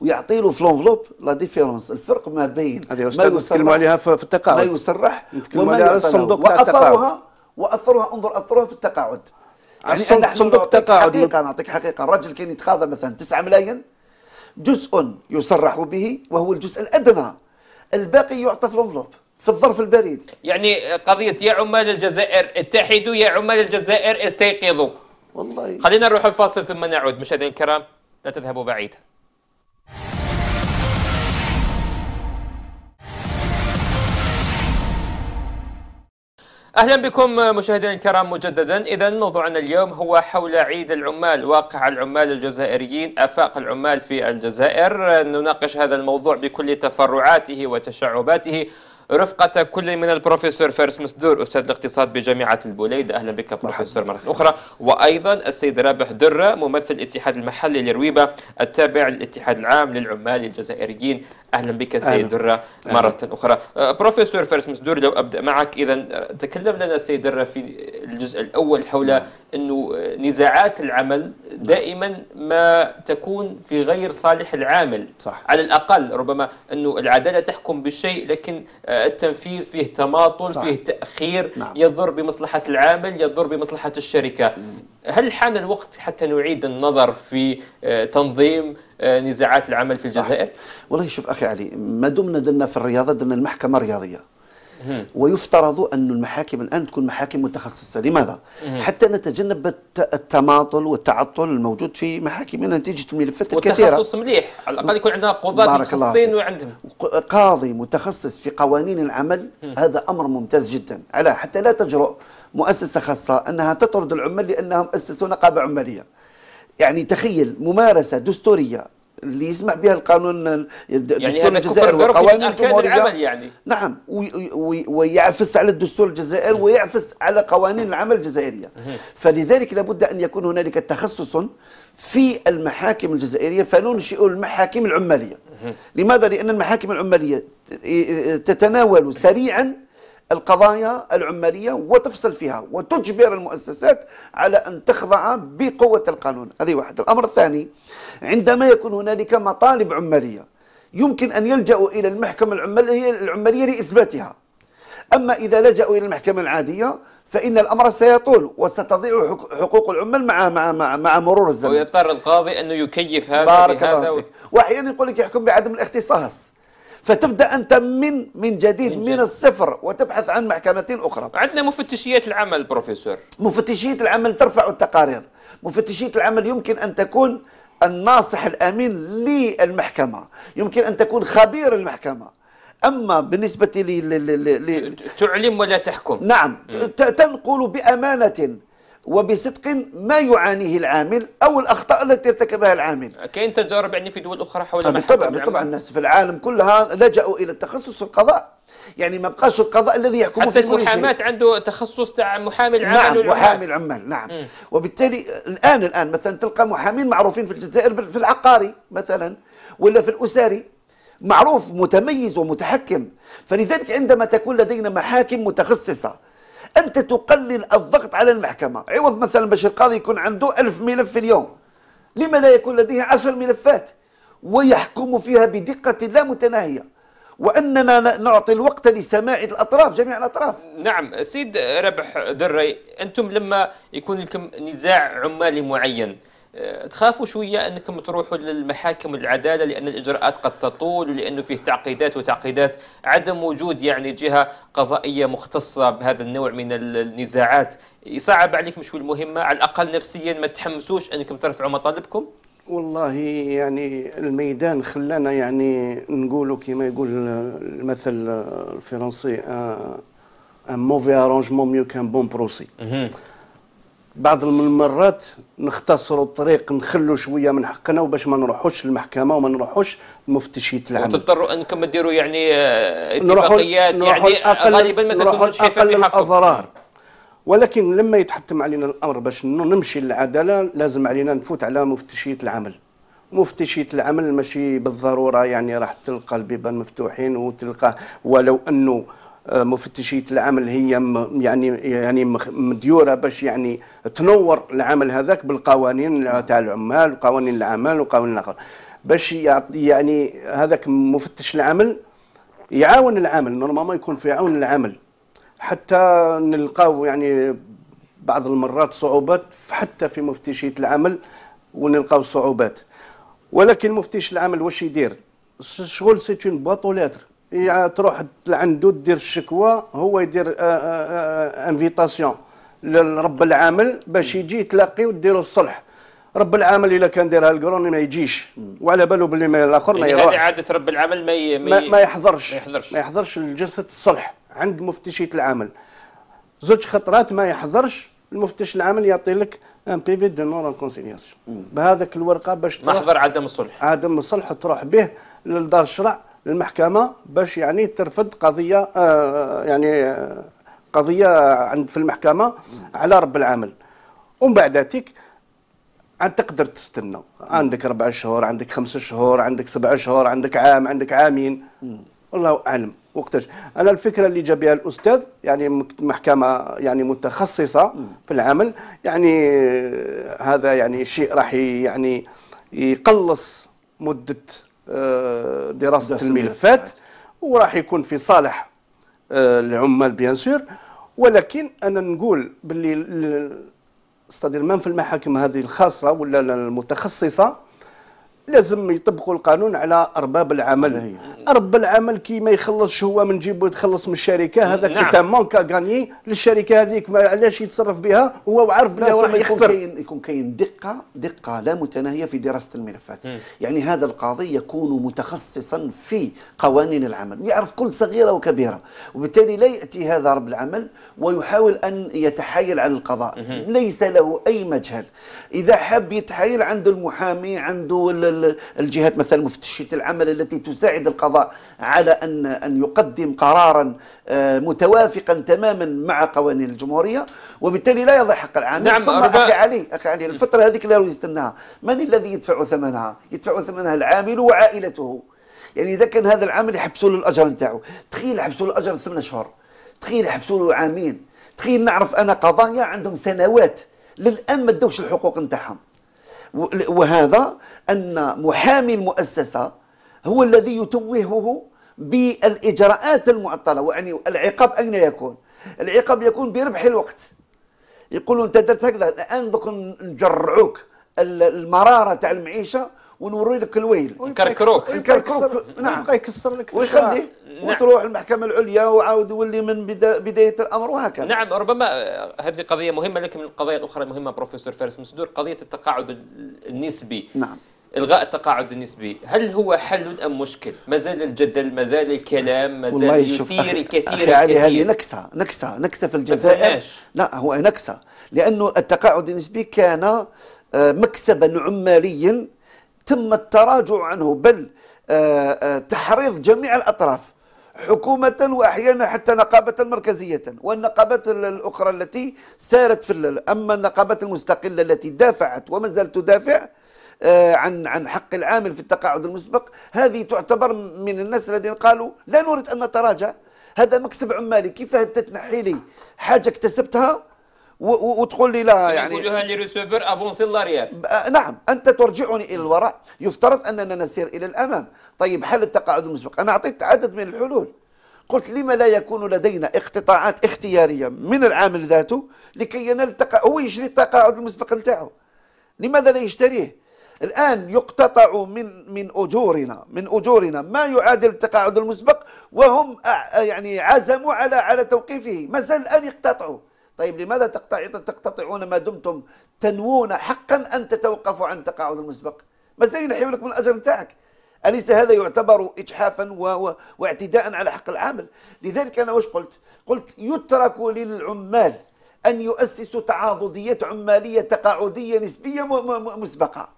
Speaker 3: ويعطي له في لونفلوب لا ديفيرونس الفرق ما بين ما يصرح عليها في التقاعد ما يصرح وما عليها على الصندوق التقاعد واثرها انظر اثرها في التقاعد
Speaker 2: يعني صندوق التقاعد حقيقه
Speaker 3: نعطيك حقيقه الراجل كان يتقاضى مثلا 9 ملايين جزء يصرح به وهو الجزء الادنى الباقي يعطى في لونفلوب في الظرف البريد
Speaker 1: يعني قضيه يا عمال الجزائر اتحدوا يا عمال الجزائر استيقظوا والله خلينا نروح الفاصل ثم نعود مشاهدينا الكرام لا تذهبوا بعيدا اهلا بكم مشاهدينا الكرام مجددا اذا موضوعنا اليوم هو حول عيد العمال واقع العمال الجزائريين افاق العمال في الجزائر نناقش هذا الموضوع بكل تفرعاته وتشعباته رفقة كل من البروفيسور فارس مسدور أستاذ الاقتصاد بجامعة البوليد أهلا بك بروفيسور مرة أخرى وأيضا السيد رابح درة ممثل الاتحاد المحلي لرويبة التابع للاتحاد العام للعمال الجزائريين أهلا بك سيد درة مرة أهلا. أخرى أه، بروفيسور فارس مسدور لو أبدأ معك إذا تكلم لنا سيد درة في الجزء الأول حول نعم. انه نزاعات العمل دائما ما تكون في غير صالح العامل صح. على الاقل ربما انه العداله تحكم بشيء لكن آه، التنفيذ فيه تماطل صح. فيه تاخير نعم. يضر بمصلحه العامل يضر بمصلحه الشركه م. هل حان الوقت حتى نعيد النظر في آه، تنظيم آه، نزاعات العمل في الجزائر
Speaker 3: صح. والله شوف اخي علي ما دمنا دلنا في الرياضه دلنا المحكمه الرياضيه ويفترض أن المحاكم الآن تكون محاكم متخصصة لماذا؟ حتى نتجنب التماطل والتعطل الموجود في محاكمنا نتيجة الملفات الكثيرة والتخصص
Speaker 1: مليح على الأقل يكون عندنا قضاة متخصصين وعندهم
Speaker 3: قاضي متخصص في قوانين العمل هذا أمر ممتاز جدا على حتى لا تجرؤ مؤسسة خاصة أنها تطرد العمال لأنهم أسسوا نقابة عمالية يعني تخيل ممارسة دستورية اللي يسمع بها القانون يعني الدستور يعني الجزائري وقوانين الجمهوريه يعني نعم ويعفس على الدستور الجزائري ويعفس على قوانين العمل الجزائريه فلذلك لابد ان يكون هنالك تخصص في المحاكم الجزائريه فننشئ المحاكم العماليه لماذا لان المحاكم العماليه تتناول سريعا القضايا العمالية وتفصل فيها وتجبر المؤسسات على أن تخضع بقوة القانون هذه واحد الأمر الثاني عندما يكون هنالك مطالب عمالية يمكن أن يلجأوا إلى المحكمة العمالية, العمالية لإثباتها أما إذا لجأوا إلى المحكمة العادية فإن الأمر سيطول وستضيع حقوق العمال مع مع مع, مع مرور الزمن
Speaker 1: ويضطر القاضي أنه يكيف هذا بارك الله فيك
Speaker 3: وأحيانا يقول لك يحكم بعدم الاختصاص فتبدا انت من من جديد من, من الصفر وتبحث عن محكمتين اخرى
Speaker 1: عندنا مفتشيات العمل
Speaker 3: بروفيسور مفتشيات العمل ترفع التقارير مفتشية العمل يمكن أن تكون الناصح الأمين للمحكمة يمكن أن تكون خبير المحكمة أما بالنسبة لي تعلم ولا تحكم نعم م. تنقل بأمانة وبصدق ما يعانيه العامل او الاخطاء التي ارتكبها العامل. كاين
Speaker 1: تجارب يعني في دول اخرى حول بالطبع بالطبع
Speaker 3: الناس في العالم كلها لجأوا الى التخصص في القضاء. يعني ما بقاش القضاء الذي يحكم في كل شيء. حتى
Speaker 1: عنده تخصص تاع محامي العمل نعم محامي
Speaker 3: العمال نعم م. وبالتالي الان الان مثلا تلقى محامين معروفين في الجزائر في العقاري مثلا ولا في الاسري. معروف متميز ومتحكم فلذلك عندما تكون لدينا محاكم متخصصه أنت تقلل الضغط على المحكمة عوض مثلا باش القاضي يكون عنده ألف ملف في اليوم لما لا يكون لديه عشر ملفات ويحكم فيها بدقة لا متناهية وأننا نعطي الوقت لسماع الأطراف جميع الأطراف
Speaker 1: نعم سيد ربح دري أنتم لما يكون لكم نزاع عمالي معين آه،
Speaker 3: تخافوا شويه
Speaker 1: انكم تروحوا للمحاكم العداله لان الاجراءات قد تطول ولانه فيه تعقيدات وتعقيدات عدم وجود يعني جهه قضائيه مختصه بهذا النوع من النزاعات يصعب عليكم شوي المهمه على الاقل نفسيا ما تحمسوش انكم ترفعوا مطالبكم
Speaker 2: والله يعني الميدان خلانا يعني نقولوا كما يقول المثل الفرنسي ان موفي ارانجمون ميو كان بون بروسي بعض المرات نختصروا الطريق نخلوا شويه من حقنا وباش ما نروحوش للمحكمه وما نروحوش لمفتشيه العمل.
Speaker 1: وتضطروا انكم ديروا يعني اتفاقيات نروحو يعني غالبا ما تكونوش كيف في حقكم الاضرار
Speaker 2: ولكن لما يتحتم علينا الامر باش نمشي للعداله لازم علينا نفوت على مفتشيه العمل مفتشية العمل ماشي بالضرورة يعني راح تلقى البيبان مفتوحين وتلقى ولو أنه آه، مفتشيه العمل هي يعني يعني مديوره باش يعني تنور العمل هذاك بالقوانين تاع العمال وقوانين العمل وقوانين الاخر باش يعني هذاك مفتش العمل يعاون العمل نورمالمون يكون في عون العمل حتى نلقاو يعني بعض المرات صعوبات حتى في مفتشيه العمل ونلقاو صعوبات ولكن مفتش العمل واش يدير الشغل سيت اون بواط تروح لعنده دير الشكوى هو يدير انفيتاسيون آه، آه، آه، لرب العامل باش يجي يتلاقي وديروا الصلح رب العامل الا كان دايرها الكرون ما يجيش وعلى باله باللي ما الاخر ما يروح يعني
Speaker 1: عاده رب العمل ما, ي... ما, ما
Speaker 2: يحضرش ما يحضرش ما يحضرش لجلسه الصلح عند مفتشيه العمل زوج خطرات ما يحضرش المفتش العمل يعطي لك ان بي في دو نون ريكونسيلياسيون بهذاك الورقه باش محضر
Speaker 1: عدم الصلح
Speaker 2: عدم الصلح تروح به للدار الشرع للمحكمه باش يعني ترفض قضيه آه، آه، يعني آه، قضيه عند في المحكمه على رب العمل ومن بعد ذلك عاد تقدر تستنى عندك اربع شهور عندك خمسة شهور عندك سبع شهور عندك عام عندك عامين والله اعلم وقتاش انا الفكره اللي جا بها الاستاذ يعني محكمه يعني متخصصه في العمل يعني هذا يعني شيء راح يعني يقلص مده آه، دراسه الملفات وراح يكون في صالح العمال آه، بيان سور ولكن انا نقول باللي استاذ في المحاكم هذه الخاصه ولا المتخصصه لازم يطبقوا القانون على ارباب العمل ارب العمل كي ما يخلصش هو من جيبه يتخلص من الشركه هذاك نعم. تا مونكا غاني للشركه هذيك علاش يتصرف بها هو وعارف بلي راح يخسر يكون كاين
Speaker 3: يكون كاين دقه دقه لا متناهيه في دراسه الملفات م. يعني هذا القاضي يكون متخصصا في قوانين العمل ويعرف كل صغيره وكبيره وبالتالي لا ياتي هذا رب العمل ويحاول ان يتحايل على القضاء م. ليس له اي مجهل اذا حب يتحايل عنده المحامي عنده الجهات مثلا مفتشية العمل التي تساعد القضاء على أن أن يقدم قرارا آه، متوافقا تماما مع قوانين الجمهورية وبالتالي لا يضع حق العامل نعم ثم أخي علي أخي علي الفترة هذيك لا يستناها من الذي يدفع ثمنها؟ يدفع ثمنها العامل وعائلته يعني إذا كان هذا العامل يحبسوا له الأجر نتاعو تخيل يحبسوا له الأجر ثمان شهور تخيل يحبسوا له عامين تخيل نعرف أنا قضايا عندهم سنوات للان ما الحقوق نتاعهم وهذا أن محامي المؤسسة هو الذي يتوهه بالاجراءات المعطله ويعني العقاب اين يكون؟ العقاب يكون بربح الوقت يقولوا انت درت هكذا الان دوك نجرعوك المراره تاع المعيشه ونوري لك الويل نكركروك نكركروك نعم يبقى يكسر لك ويخليه نعم. وتروح المحكمه العليا وعاود يولي من بدا بدايه الامر وهكذا نعم
Speaker 1: ربما هذه قضيه مهمه لكن من القضايا الاخرى المهمه بروفيسور فارس مسدور قضيه التقاعد النسبي نعم الغاء التقاعد النسبي هل هو حل ام مشكل ما زال الجدل ما زال الكلام ما زال يثير الكثير أخي هذه
Speaker 3: نكسه نكسه نكسه في الجزائر لا هو نكسه لانه التقاعد النسبي كان آه، مكسبا عماليا تم التراجع عنه بل آه، آه، تحريض جميع الأطراف حكومة وأحيانا حتى نقابة مركزية والنقابات الأخرى التي سارت في أما النقابات المستقلة التي دافعت وما زالت تدافع آه، عن عن حق العامل في التقاعد المسبق هذه تعتبر من الناس الذين قالوا لا نريد أن نتراجع هذا مكسب عمالي كيف أنت تنحي لي حاجة اكتسبتها وتقول لي لا إيه، يعني يقولوها
Speaker 1: للريسيفر افونسي لاريير
Speaker 3: آه، نعم انت ترجعني الى الوراء يفترض اننا نسير الى الامام طيب حل التقاعد المسبق انا اعطيت عدد من الحلول قلت لما لا يكون لدينا اقتطاعات اختياريه من العامل ذاته لكي ينال هو يشري التقاعد المسبق نتاعو لماذا لا يشتريه الآن يقتطع من من أجورنا من أجورنا ما يعادل التقاعد المسبق وهم يعني عزموا على على توقيفه ما زال الآن يقتطعوا طيب لماذا تقتطعون ما دمتم تنوون حقا أن تتوقفوا عن التقاعد المسبق مازال يحيوا لكم الأجر نتاعك أليس هذا يعتبر إجحافا و... و... واعتداء على حق العامل لذلك أنا واش قلت قلت يترك للعمال أن يؤسسوا تعاضديات عمالية تقاعدية نسبية مسبقة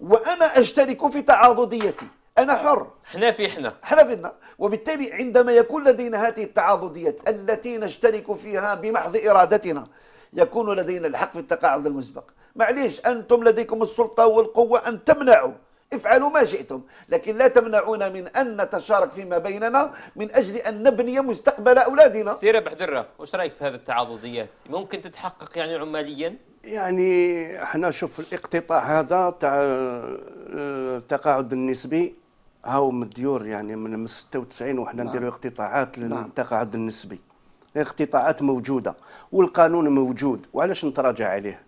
Speaker 3: وأنا أشترك في تعاضديتي أنا حر
Speaker 1: احنا في احنا
Speaker 3: احنا في احنا وبالتالي عندما يكون لدينا هذه التعاضديات التي نشترك فيها بمحض إرادتنا يكون لدينا الحق في التقاعد المسبق معليش أنتم لديكم السلطة والقوة أن تمنعوا افعلوا ما شئتم لكن لا تمنعونا من أن نتشارك فيما بيننا من أجل أن نبني مستقبل أولادنا سيرة
Speaker 1: بحدرة وش رأيك في هذه التعاضديات ممكن تتحقق يعني عماليا
Speaker 2: يعني احنا شوف الاقتطاع هذا تاع التقاعد آه، النسبي هاو من الديور يعني من 96 وحنا نعم. نديروا اقتطاعات نعم. للتقاعد النسبي اقتطاعات موجوده والقانون موجود وعلاش نتراجع عليه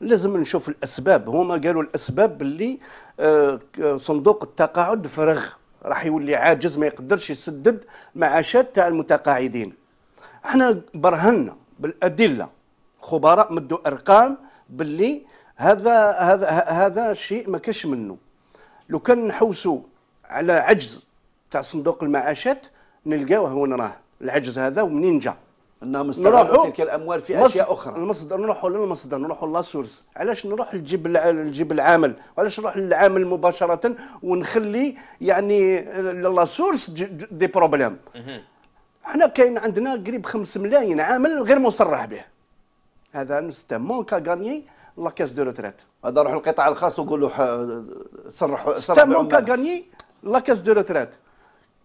Speaker 2: لازم نشوف الاسباب هما قالوا الاسباب اللي آه، صندوق التقاعد فرغ راح يولي عاجز ما يقدرش يسدد معاشات تاع المتقاعدين احنا برهنا بالادله خبراء مدوا ارقام باللي هذا هذا هذا شيء ما كاش منه لو كان نحوسوا على عجز تاع صندوق المعاشات نلقاوه وين راه العجز هذا ومنين جا انهم استغلوا تلك الاموال في اشياء اخرى المصدر نروحوا للمصدر نروحوا لاسورس علاش نروح لجيب لجيب العامل علاش نروح للعامل مباشره ونخلي يعني لاسورس دي بروبليم احنا كاين عندنا قريب 5 ملايين عامل غير مصرح به هذا سيتي كا غاني لا كاس دو روتريت هذا روح القطاع الخاص وقول له صرحوا صرحوا مونك غاني لاكاس دو روتريت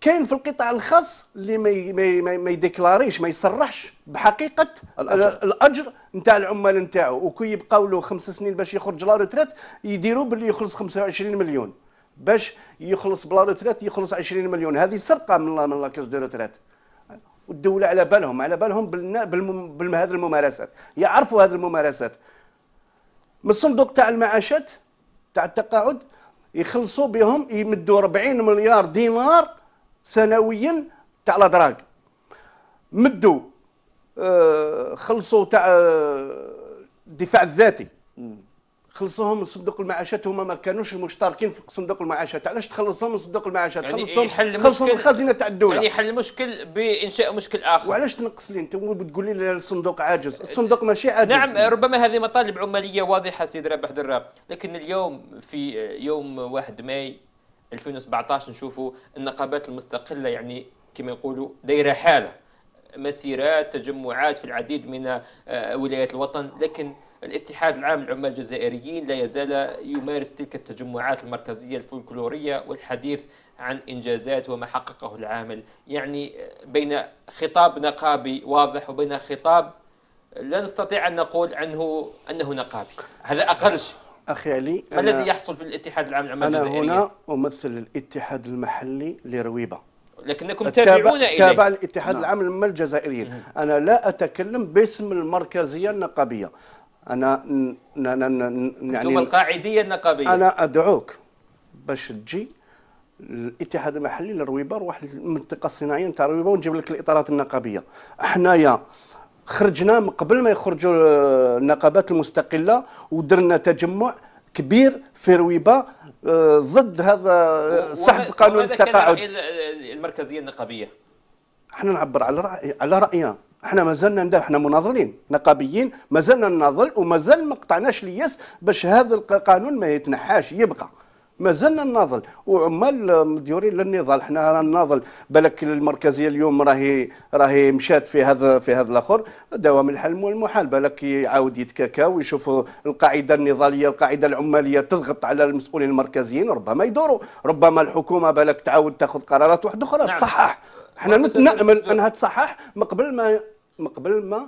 Speaker 2: كاين في القطاع الخاص اللي ما ما يديكلاريش ما يصرحش بحقيقه الاجر نتاع العمال نتاعو وكي يبقاو له خمس سنين باش يخرج لا روتريت يديروا باللي يخلص 25 مليون باش يخلص بلا روتريت يخلص 20 مليون هذه سرقه من من لاكاس دو روتريت والدوله على بالهم على بالهم بهذه الممارسات يعرفوا هذه الممارسات من الصندوق تاع المعاشات تاع التقاعد يخلصوا بهم يمدوا 40 مليار دينار سنويا تاع دراغ مدوا آه خلصوا تاع آه، الدفاع الذاتي خلصوهم من صندوق المعاشات هما ما كانوش المشتركين في صندوق المعاشات علاش تخلصهم من صندوق المعاشات يعني خلصهم خلصهم من الخزينه تاع الدوله يعني يحل المشكل بانشاء مشكل اخر وعلاش تنقص لي انت وتقول لي الصندوق عاجز الصندوق ماشي عاجز نعم
Speaker 1: ربما هذه مطالب عماليه واضحه سيد رابح دراب لكن اليوم في يوم 1 ماي 2017 نشوفوا النقابات المستقله يعني كما يقولوا دايره حاله مسيرات تجمعات في العديد من آه، ولايات الوطن لكن الاتحاد العام للعمال الجزائريين لا يزال يمارس تلك التجمعات المركزية الفولكلورية والحديث عن إنجازات وما حققه العامل يعني بين خطاب نقابي واضح وبين خطاب لا نستطيع أن نقول عنه أنه نقابي هذا أقل شيء
Speaker 2: أخي علي ما الذي يحصل
Speaker 1: في الاتحاد العام للعمال الجزائريين؟ أنا هنا
Speaker 2: أمثل الاتحاد المحلي لرويبة
Speaker 1: لكنكم تابعون اليه تابع
Speaker 2: الاتحاد نعم. العام للعمال الجزائريين انا لا اتكلم باسم المركزيه النقابيه انا يعني انتم
Speaker 1: القاعديه النقابيه انا
Speaker 2: ادعوك باش تجي الاتحاد المحلي للرويبر واحد المنطقه الصناعيه نتاع رويبار ونجيب لك الاطارات النقابيه حنايا خرجنا من قبل ما يخرجوا النقابات المستقله ودرنا تجمع كبير في رويبا آه، ضد هذا سحب قانون التقاعد
Speaker 1: المركزيه النقابيه
Speaker 2: احنا نعبر على رأي على راينا احنا مازلنا ندير احنا مناضلين نقابيين مازلنا نناضل ومازال ما قطعناش الياس باش هذا القانون ما يتنحاش يبقى مازلنا نناضل وعمال مديورين للنضال حنا رانا نناضل بالك المركزيه اليوم راهي راهي مشات في هذا في هذا الاخر دوام الحل والمحال بالك يعاود يتكاكا ويشوف القاعده النضاليه القاعده العماليه تضغط على المسؤولين المركزيين ربما يدوروا ربما الحكومه بالك تعاود تاخذ قرارات واحده اخرى نعم. تصحح احنا نتنامل انها تصحح من قبل ما من قبل ما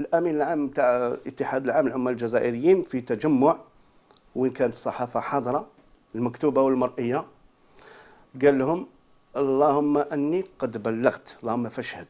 Speaker 2: الامين العام تاع الاتحاد العام للعمال الجزائريين في تجمع وين كانت الصحافه حاضره المكتوبه والمرئيه قال لهم اللهم اني قد بلغت اللهم فاشهد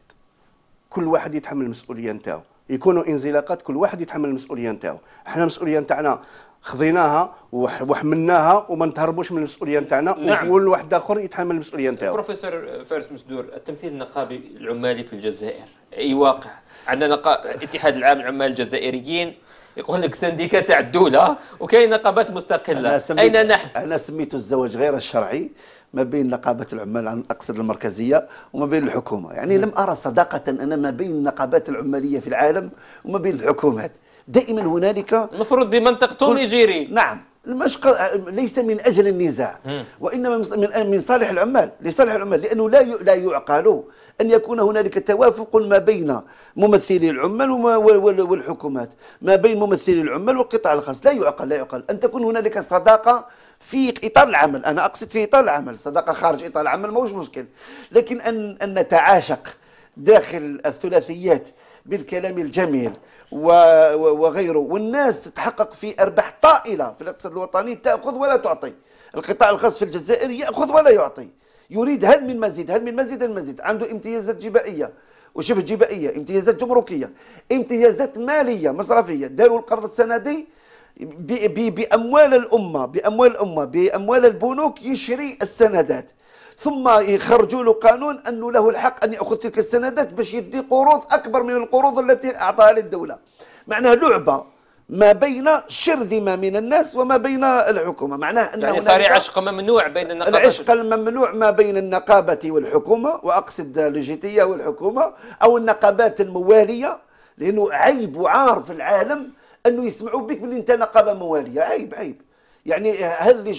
Speaker 2: كل واحد يتحمل المسؤوليه نتاعو يكونوا انزلاقات كل واحد يتحمل المسؤوليه نتاعو احنا المسؤوليه نتاعنا خذيناها وحملناها وما نتهربوش من المسؤوليه نتاعنا نعم. واحد اخر يتحمل المسؤوليه نتاعو
Speaker 1: بروفيسور فارس مسدور التمثيل النقابي العمالي في الجزائر اي واقع عندنا نقا... الاتحاد العام العمال الجزائريين يقول لك سنديكا تاع الدوله وكاين نقابات مستقله اين نحن؟
Speaker 3: انا سميته الزواج غير الشرعي ما بين نقابه العمال اقصد المركزيه وما بين الحكومه يعني لم ارى صداقه انا ما بين النقابات العماليه في العالم وما بين الحكومات دائما هنالك نفرض بمنطقتهم نيجيري نعم المشق ليس من اجل النزاع وانما من من صالح العمال لصالح العمال لانه لا لا يعقل ان يكون هنالك توافق ما بين ممثلي العمال والحكومات ما بين ممثلي العمال والقطاع الخاص لا يعقل لا يعقل ان تكون هنالك صداقه في اطار العمل انا اقصد في اطار العمل صداقه خارج اطار العمل ماهوش مشكل لكن ان ان نتعاشق داخل الثلاثيات بالكلام الجميل وغيره والناس تتحقق في ارباح طائله في الاقتصاد الوطني تاخذ ولا تعطي القطاع الخاص في الجزائر ياخذ ولا يعطي يريد هل من مزيد هل من مزيد المزيد عنده امتيازات جبائيه وشبه جبائيه امتيازات جمركيه امتيازات ماليه مصرفيه داروا القرض السندي بأموال الأمة بأموال الأمة بأموال البنوك يشري السندات ثم يخرجوا له قانون أنه له الحق أن يأخذ تلك السندات باش يدي قروض أكبر من القروض التي أعطاها للدولة معناها لعبة ما بين شرذمة من الناس وما بين الحكومة معناه أنه يعني صار عشق
Speaker 1: ممنوع بين النقابة العشق
Speaker 3: الممنوع ما بين النقابة والحكومة وأقصد لجيتية والحكومة أو النقابات الموالية لأنه عيب وعار في العالم انه يسمعوا بك باللي انت نقابه مواليه عيب عيب يعني هل اللي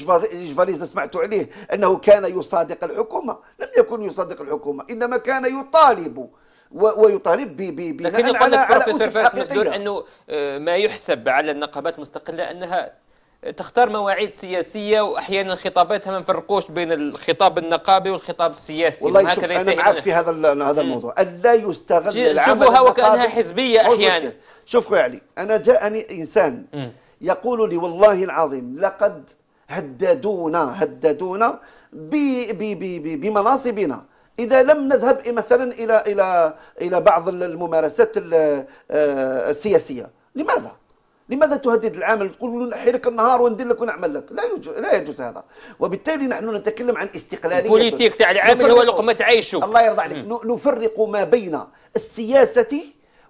Speaker 3: جفاريز سمعت عليه انه كان يصادق الحكومه لم يكن يصادق الحكومه انما كان يطالب ويطالب بناء على على اسس فاس مسدور
Speaker 1: انه آه، ما يحسب على النقابات المستقله انها تختار مواعيد سياسيه واحيانا خطاباتها ما نفرقوش بين الخطاب النقابي والخطاب السياسي والله شوف انا معك في هذا
Speaker 3: هذا الموضوع الا يستغل العمل نشوفوها وكانها حزبيه احيانا شوف خويا علي انا جاءني انسان م. يقول لي والله العظيم لقد هددونا هددونا بي بي بي بي بمناصبنا اذا لم نذهب مثلا الى الى الى بعض الممارسات آه، السياسيه لماذا لماذا تهدد العامل تقول له لك النهار وندير لك ونعمل لك لا يجوز لا يجوز هذا وبالتالي نحن نتكلم عن استقلاليه البوليتيك تاع العامل هو لقمه عيشه الله يرضى عليك نفرق ما بين السياسه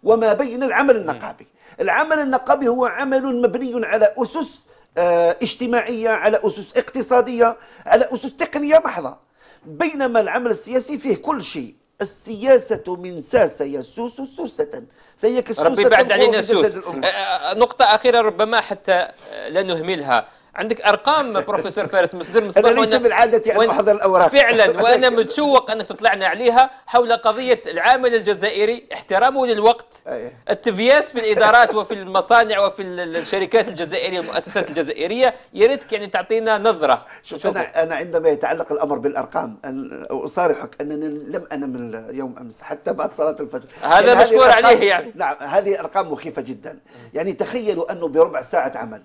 Speaker 3: وما بين العمل النقابي العمل النقابي هو عمل مبني على اسس آه، اجتماعيه على اسس اقتصاديه على اسس تقنيه محضه بينما العمل السياسي فيه كل شيء السياسه من ساس يسوس سوسه فهي كسوسه ربي بعد علينا سوس أه،
Speaker 1: أه، نقطه اخيره ربما حتى أه، لا نهملها عندك ارقام بروفيسور فارس مصدر (laughs) مصدر انا ليس
Speaker 3: بالعاده ان احضر الاوراق فعلا (laughs) وانا
Speaker 1: متشوق انك تطلعنا عليها حول قضيه العامل الجزائري احترامه للوقت التفياس في الادارات وفي المصانع وفي الشركات الجزائريه المؤسسات الجزائريه يا ريتك يعني تعطينا
Speaker 3: نظره شوف انا انا عندما يتعلق الامر بالارقام اصارحك انني لم انم يوم امس حتى بعد صلاه الفجر هذا يعني مشكور عليه يعني نعم هذه ارقام مخيفه جدا يعني تخيلوا انه بربع ساعه عمل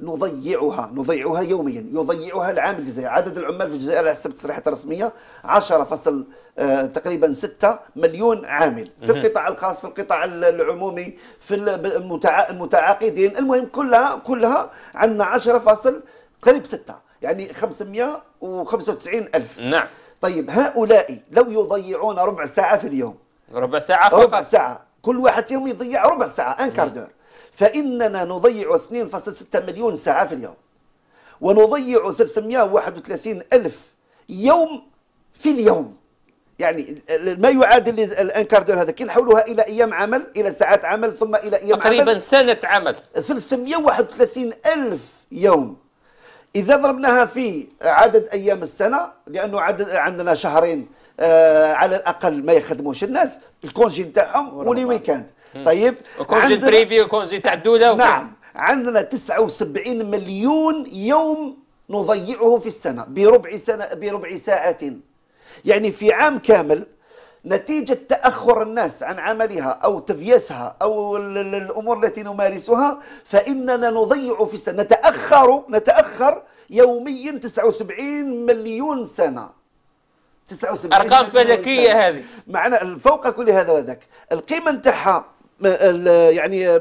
Speaker 3: نضيعها نضيعها يوميا يضيعها العام الجزائري عدد العمال في الجزائر على حسب التصريحات الرسميه 10 فصل آه تقريبا 6 مليون عامل في القطاع الخاص في القطاع العمومي في المتعاقدين المهم كلها كلها عندنا 10 فصل قريب 6 يعني 595 ألف نعم طيب هؤلاء لو يضيعون ربع ساعة في اليوم
Speaker 1: ربع ساعة فقط ربع
Speaker 3: ساعة كل واحد فيهم يضيع ربع ساعة ان كاردور فإننا نضيع 2.6 مليون ساعة في اليوم ونضيع 331 ألف يوم في اليوم يعني ما يعادل الانكاردور هذا كي نحولوها الى ايام عمل الى ساعات عمل ثم الى ايام تقريبا عمل تقريبا سنه عمل 331 الف يوم اذا ضربناها في عدد ايام السنه لانه عدد عندنا شهرين آه على الاقل ما يخدموش الناس الكونجي نتاعهم والويكاند طيب كونجي بريفي
Speaker 1: كونجي تاع الدوله نعم
Speaker 3: عندنا 79 مليون يوم نضيعه في السنه بربع سنه بربع ساعه يعني في عام كامل نتيجة تأخر الناس عن عملها أو تفيسها أو الأمور التي نمارسها فإننا نضيع في السنة نتأخر نتأخر يوميا 79 مليون سنة 79 أرقام فلكية هذه معنى فوق كل هذا وذاك القيمة نتاعها يعني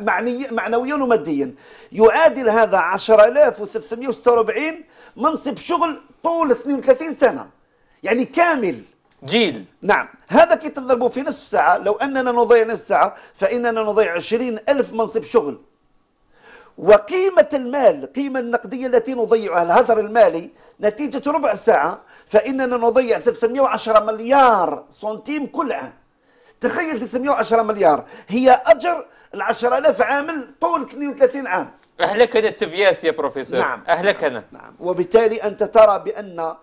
Speaker 3: معني معنويا وماديا يعادل هذا 10346 منصب شغل طول 32 سنه يعني كامل جيل نعم هذا كي تضربوا في نصف ساعة لو أننا نضيع نصف ساعة فإننا نضيع 20000 ألف منصب شغل وقيمة المال قيمة النقدية التي نضيعها الهدر المالي نتيجة ربع ساعة فإننا نضيع 310 مليار سنتيم كل عام تخيل 310 مليار هي اجر ال 10000 عامل طول 32 عام
Speaker 1: اهلكنا التفياس يا بروفيسور نعم اهلكنا نعم
Speaker 3: وبالتالي انت ترى بان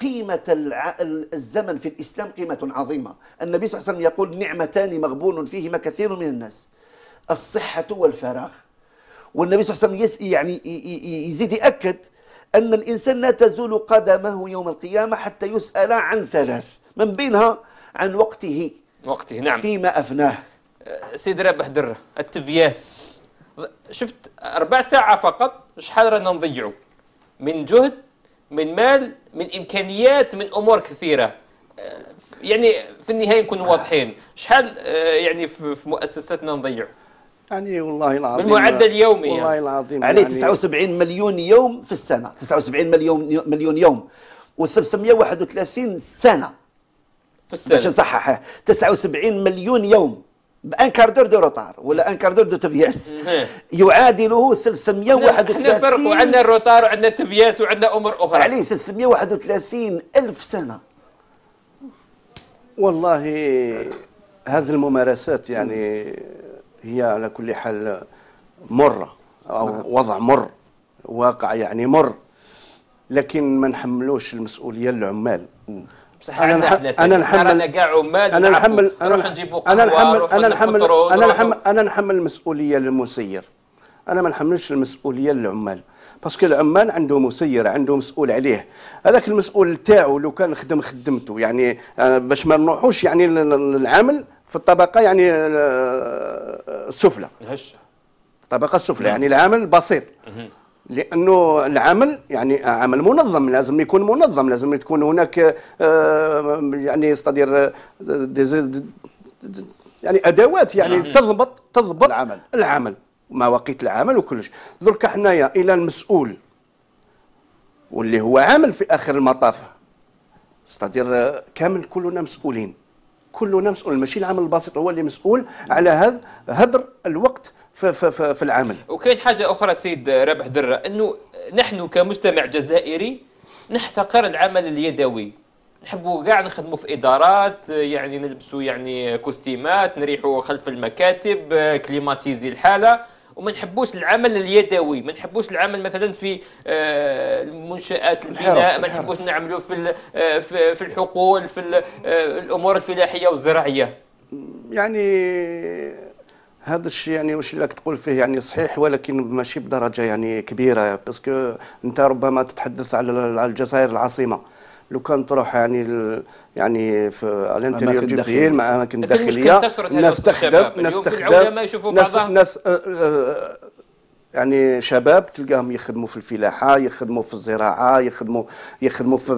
Speaker 3: قيمة الع... الزمن في الإسلام قيمة عظيمة النبي صلى الله عليه وسلم يقول نعمتان مغبون فيهما كثير من الناس الصحة والفراغ والنبي صلى الله عليه وسلم يس... يعني يزيد يأكد أن الإنسان لا تزول قدمه يوم القيامة حتى يسأل عن ثلاث من بينها عن وقته
Speaker 1: وقته نعم فيما أفناه أه، سيد رابح درة التفياس شفت أربع ساعة فقط شحال رانا نضيعوا من جهد من مال من إمكانيات من أمور كثيرة أه، يعني في النهاية نكونوا واضحين شحال أه، يعني في مؤسساتنا نضيعوا
Speaker 3: يعني والله العظيم بالمعدل يومي والله يعني. العظيم عليه يعني 79 مليون يوم في السنه 79 مليون مليون يوم و331 سنه في السنة باش نصحح 79 مليون يوم بان كاردور دو روتار ولا ان كاردور دو تفياس يعادله 331 احنا نفرقوا عندنا
Speaker 1: الروتار وعندنا التفياس
Speaker 3: وعندنا امور اخرى عليه 331 الف سنه
Speaker 2: والله هذه الممارسات يعني هي على كل حال مره او نعم. وضع مر واقع يعني مر لكن ما نحملوش المسؤوليه للعمال بصح انا انا نحمل كاع عمال انا نحمل انا نحمل انا نحمل انا نحمل انا نحمل انا نحمل المسؤوليه للمسير انا ما نحملش المسؤوليه للعمال باسكو العمال عنده مسير عنده مسؤول عليه هذاك المسؤول تاعو لو كان خدم خدمته يعني آه، باش ما نروحوش يعني للعمل في الطبقه يعني السفلى آه، الطبقه السفلى نعم. يعني العامل بسيط لانه العمل يعني عمل منظم لازم يكون منظم لازم تكون هناك آه، يعني استدير آه، يعني ادوات يعني تضبط تضبط العمل العمل مواقيت العمل وكلش درك حنايا الى المسؤول واللي هو عامل في اخر المطاف استدير آه، كامل كلنا مسؤولين كلنا مسؤول ماشي العمل البسيط هو اللي مسؤول على هذا هدر الوقت في, في, في, في العمل
Speaker 1: وكاين حاجه اخرى سيد رابح دره انه نحن كمجتمع جزائري نحتقر العمل اليدوي نحبوا كاع نخدموا في ادارات يعني نلبسوا يعني كوستيمات نريحوا خلف المكاتب كليماتيزي الحاله وما نحبوش العمل اليدوي ما نحبوش العمل مثلا في آه، المنشات البناء ما نحبوش نعملوا آه، في في الحقول في آه، الامور الفلاحيه والزراعيه
Speaker 2: يعني هذا الشيء يعني واش راك تقول فيه يعني صحيح ولكن ماشي بدرجه يعني كبيره باسكو انت ربما تتحدث على الجزائر العاصمه لو كان تروح يعني ال... يعني في الانتيريور جبهين مع اماكن داخليه الناس تخدم الناس تخدم ناس, ناس يعني شباب تلقاهم يخدموا في الفلاحه يخدموا في الزراعه يخدموا يخدموا في,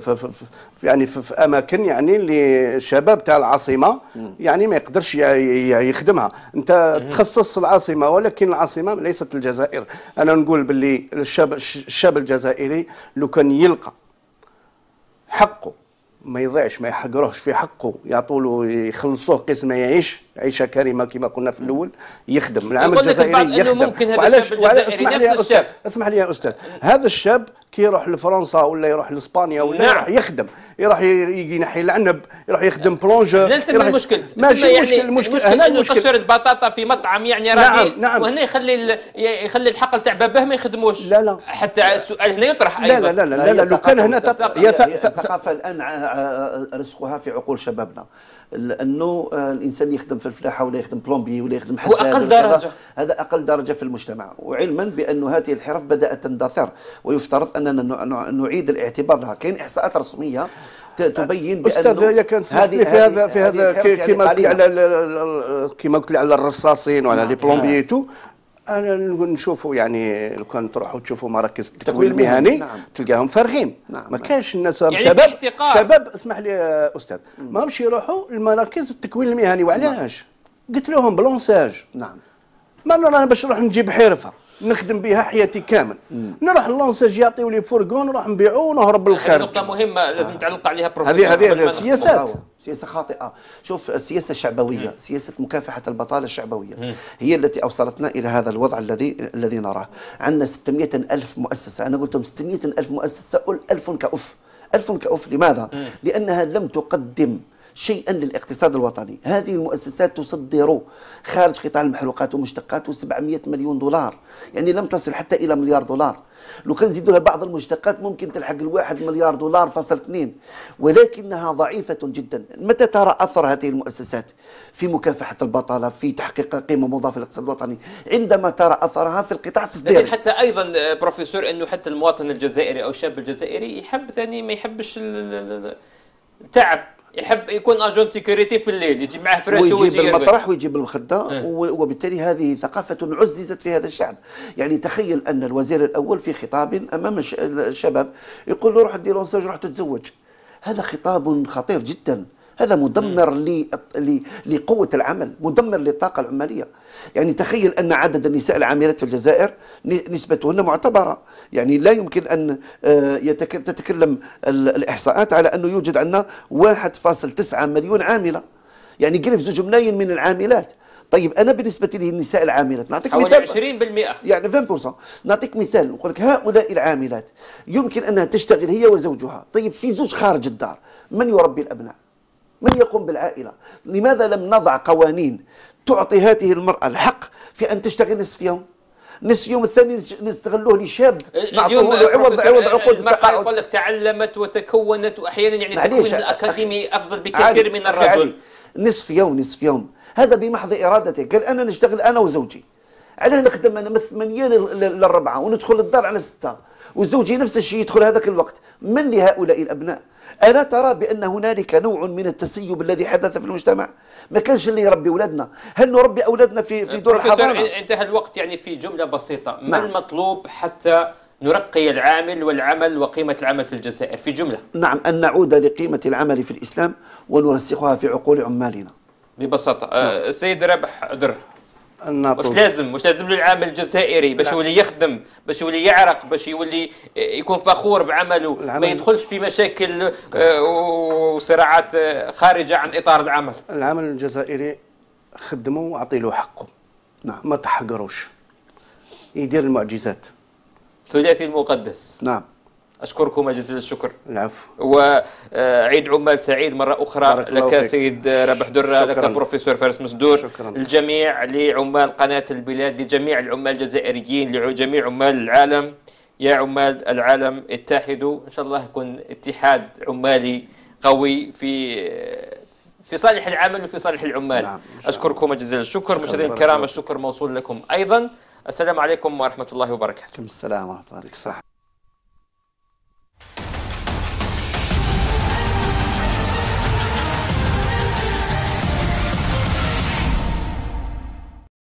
Speaker 2: في, في, في يعني في, في اماكن يعني اللي الشباب تاع العاصمه يعني ما يقدرش يخدمها انت تخصص العاصمه ولكن العاصمه ليست الجزائر انا نقول باللي الشاب الشاب الجزائري لو كان يلقى حقه ما يضيعش ما يحقروهش في حقه يعطوا له يخلصوه قسم ما يعيش عيشه كريمه كما كنا في الاول يخدم العمل الجزائري يخدم ممكن هذا وعلاش اسمح لي يا استاذ اسمح لي يا استاذ هذا الشاب كي يروح لفرنسا ولا يروح لاسبانيا ولا نعم. يروح يخدم يروح يجي ناحي العنب يروح يخدم بلونجر لا يروح المشكل ماشي يعني مشكل المشكل هنا انه قشر
Speaker 1: البطاطا في مطعم يعني نعم، راهي نعم نعم وهنا يخلي ال... يخلي الحقل تاع باباه ما يخدموش لا لا حتى السؤال هنا يطرح
Speaker 2: أيضا. لا لا لا, لا, لا لو كان هنا الثقافه
Speaker 3: الان آه، آه، رزقها في عقول شبابنا لانه آه، الانسان يخدم في الفلاحه ولا يخدم بلومبي ولا يخدم هذا اقل درجه هذا اقل درجه في المجتمع وعلما بان هذه الحرف بدات تندثر ويفترض اننا نعيد الاعتبار لها كاين احصاءات رسميه تبين بانه استاذ كان هذه في هذا في هذا كما يعني قلت
Speaker 2: على كما قلت على الرصاصين وعلى نعم. لي بلومبيي تو انا نشوفوا يعني لو كان تروحوا تشوفوا مراكز التكوين المهني نعم. تلقاهم فارغين نعم. ما نعم. كانش الناس يعني شباب احتقار. شباب اسمح لي استاذ ما مش يروحوا لمراكز التكوين المهني وعلاش؟ نعم. قلت لهم بلونساج نعم ما انا باش نروح نجيب حرفه نخدم بها حياتي كامل نروح لونساج يعطيو لي
Speaker 3: فورغون نروح نبيعو ونهرب بالخارج هذه نقطه
Speaker 1: مهمه لازم آه. تعلق عليها هذه هذه سياسات
Speaker 3: سياسه خاطئه شوف السياسه الشعبويه سياسه مكافحه البطاله الشعبويه مم. هي التي اوصلتنا الى هذا الوضع الذي الذي نراه عندنا 600 الف مؤسسه انا قلت 600 الف مؤسسه قل 1000 كأف 1000 كأف لماذا مم. لانها لم تقدم شيئا للاقتصاد الوطني هذه المؤسسات تصدر خارج قطاع المحروقات ومشتقاته 700 مليون دولار يعني لم تصل حتى إلى مليار دولار لو كان زيدوا لها بعض المشتقات ممكن تلحق الواحد مليار دولار فاصل اثنين ولكنها ضعيفة جدا متى ترى أثر هذه المؤسسات في مكافحة البطالة في تحقيق قيمة مضافة للاقتصاد الوطني عندما ترى أثرها في القطاع التصديري لكن
Speaker 1: حتى أيضا آه، بروفيسور أنه حتى المواطن الجزائري أو الشاب الجزائري يحب ثاني ما يحبش التعب يحب يكون اجون سيكوريتي في الليل يجي معاه فراشه ويجيب المطرح
Speaker 3: ويجيب المخده إيه. وبالتالي هذه ثقافه عززت في هذا الشعب يعني تخيل ان الوزير الاول في خطاب امام الشباب يقول له روح دير روح تتزوج هذا خطاب خطير جدا هذا مدمر لقوة العمل مدمر للطاقة العمالية يعني تخيل أن عدد النساء العاملات في الجزائر نسبتهن معتبرة يعني لا يمكن أن آه، تتكلم الإحصاءات على أنه يوجد عندنا 1.9 مليون عاملة يعني قريب زوج ملايين من العاملات طيب انا بالنسبه لي النساء العاملات نعطيك مثال 20% يعني 20% نعطيك مثال نقول لك هؤلاء العاملات يمكن انها تشتغل هي وزوجها طيب في زوج خارج الدار من يربي الابناء من يقوم بالعائلة لماذا لم نضع قوانين تعطي هذه المرأة الحق في أن تشتغل نصف يوم نصف يوم الثاني نستغلوه لشاب أه، نعطوه أه، عوض عوض أه، عقود التقاعد
Speaker 1: يقول لك تعلمت وتكونت واحيانا يعني التكوين الاكاديمي افضل بكثير من الرجل
Speaker 3: نصف يوم نصف يوم هذا بمحض ارادته قال انا نشتغل انا وزوجي علاه نخدم انا من الثمانيه للربعه وندخل الدار على سته وزوجي نفس الشيء يدخل هذاك الوقت من لهؤلاء الأبناء ألا ترى بأن هنالك نوع من التسيب الذي حدث في المجتمع ما كانش اللي يربي أولادنا هل نربي أولادنا في في دور الحضانة
Speaker 1: انتهى الوقت يعني في جملة بسيطة ما نعم. المطلوب حتى نرقي العامل والعمل وقيمة العمل في الجزائر في جملة
Speaker 3: نعم أن نعود لقيمة العمل في الإسلام ونرسخها في عقول عمالنا
Speaker 1: ببساطة نعم. سيد ربح در مش واش لازم واش لازم للعامل الجزائري باش يولي يخدم باش يولي يعرق باش يولي يكون فخور بعمله ما يدخلش في مشاكل آه، وصراعات آه، خارجه عن اطار العمل
Speaker 2: العمل الجزائري خدمه واعطي له حقه نعم ما تحقروش يدير المعجزات
Speaker 1: ثلاثي المقدس نعم أشكركم جزيل الشكر العفو وعيد عمال سعيد مرة أخرى لك سيد ربح درة لك بروفيسور فارس مسدور شكرا. الجميع لعمال قناة البلاد لجميع العمال الجزائريين لجميع عمال العالم يا عمال العالم اتحدوا إن شاء الله يكون اتحاد عمالي قوي في في صالح العمل وفي صالح العمال نعم. أشكركم جزيل الشكر مشاهدينا الكرام الشكر موصول لكم أيضا السلام عليكم ورحمة الله وبركاته السلام ورحمة الله وبركاته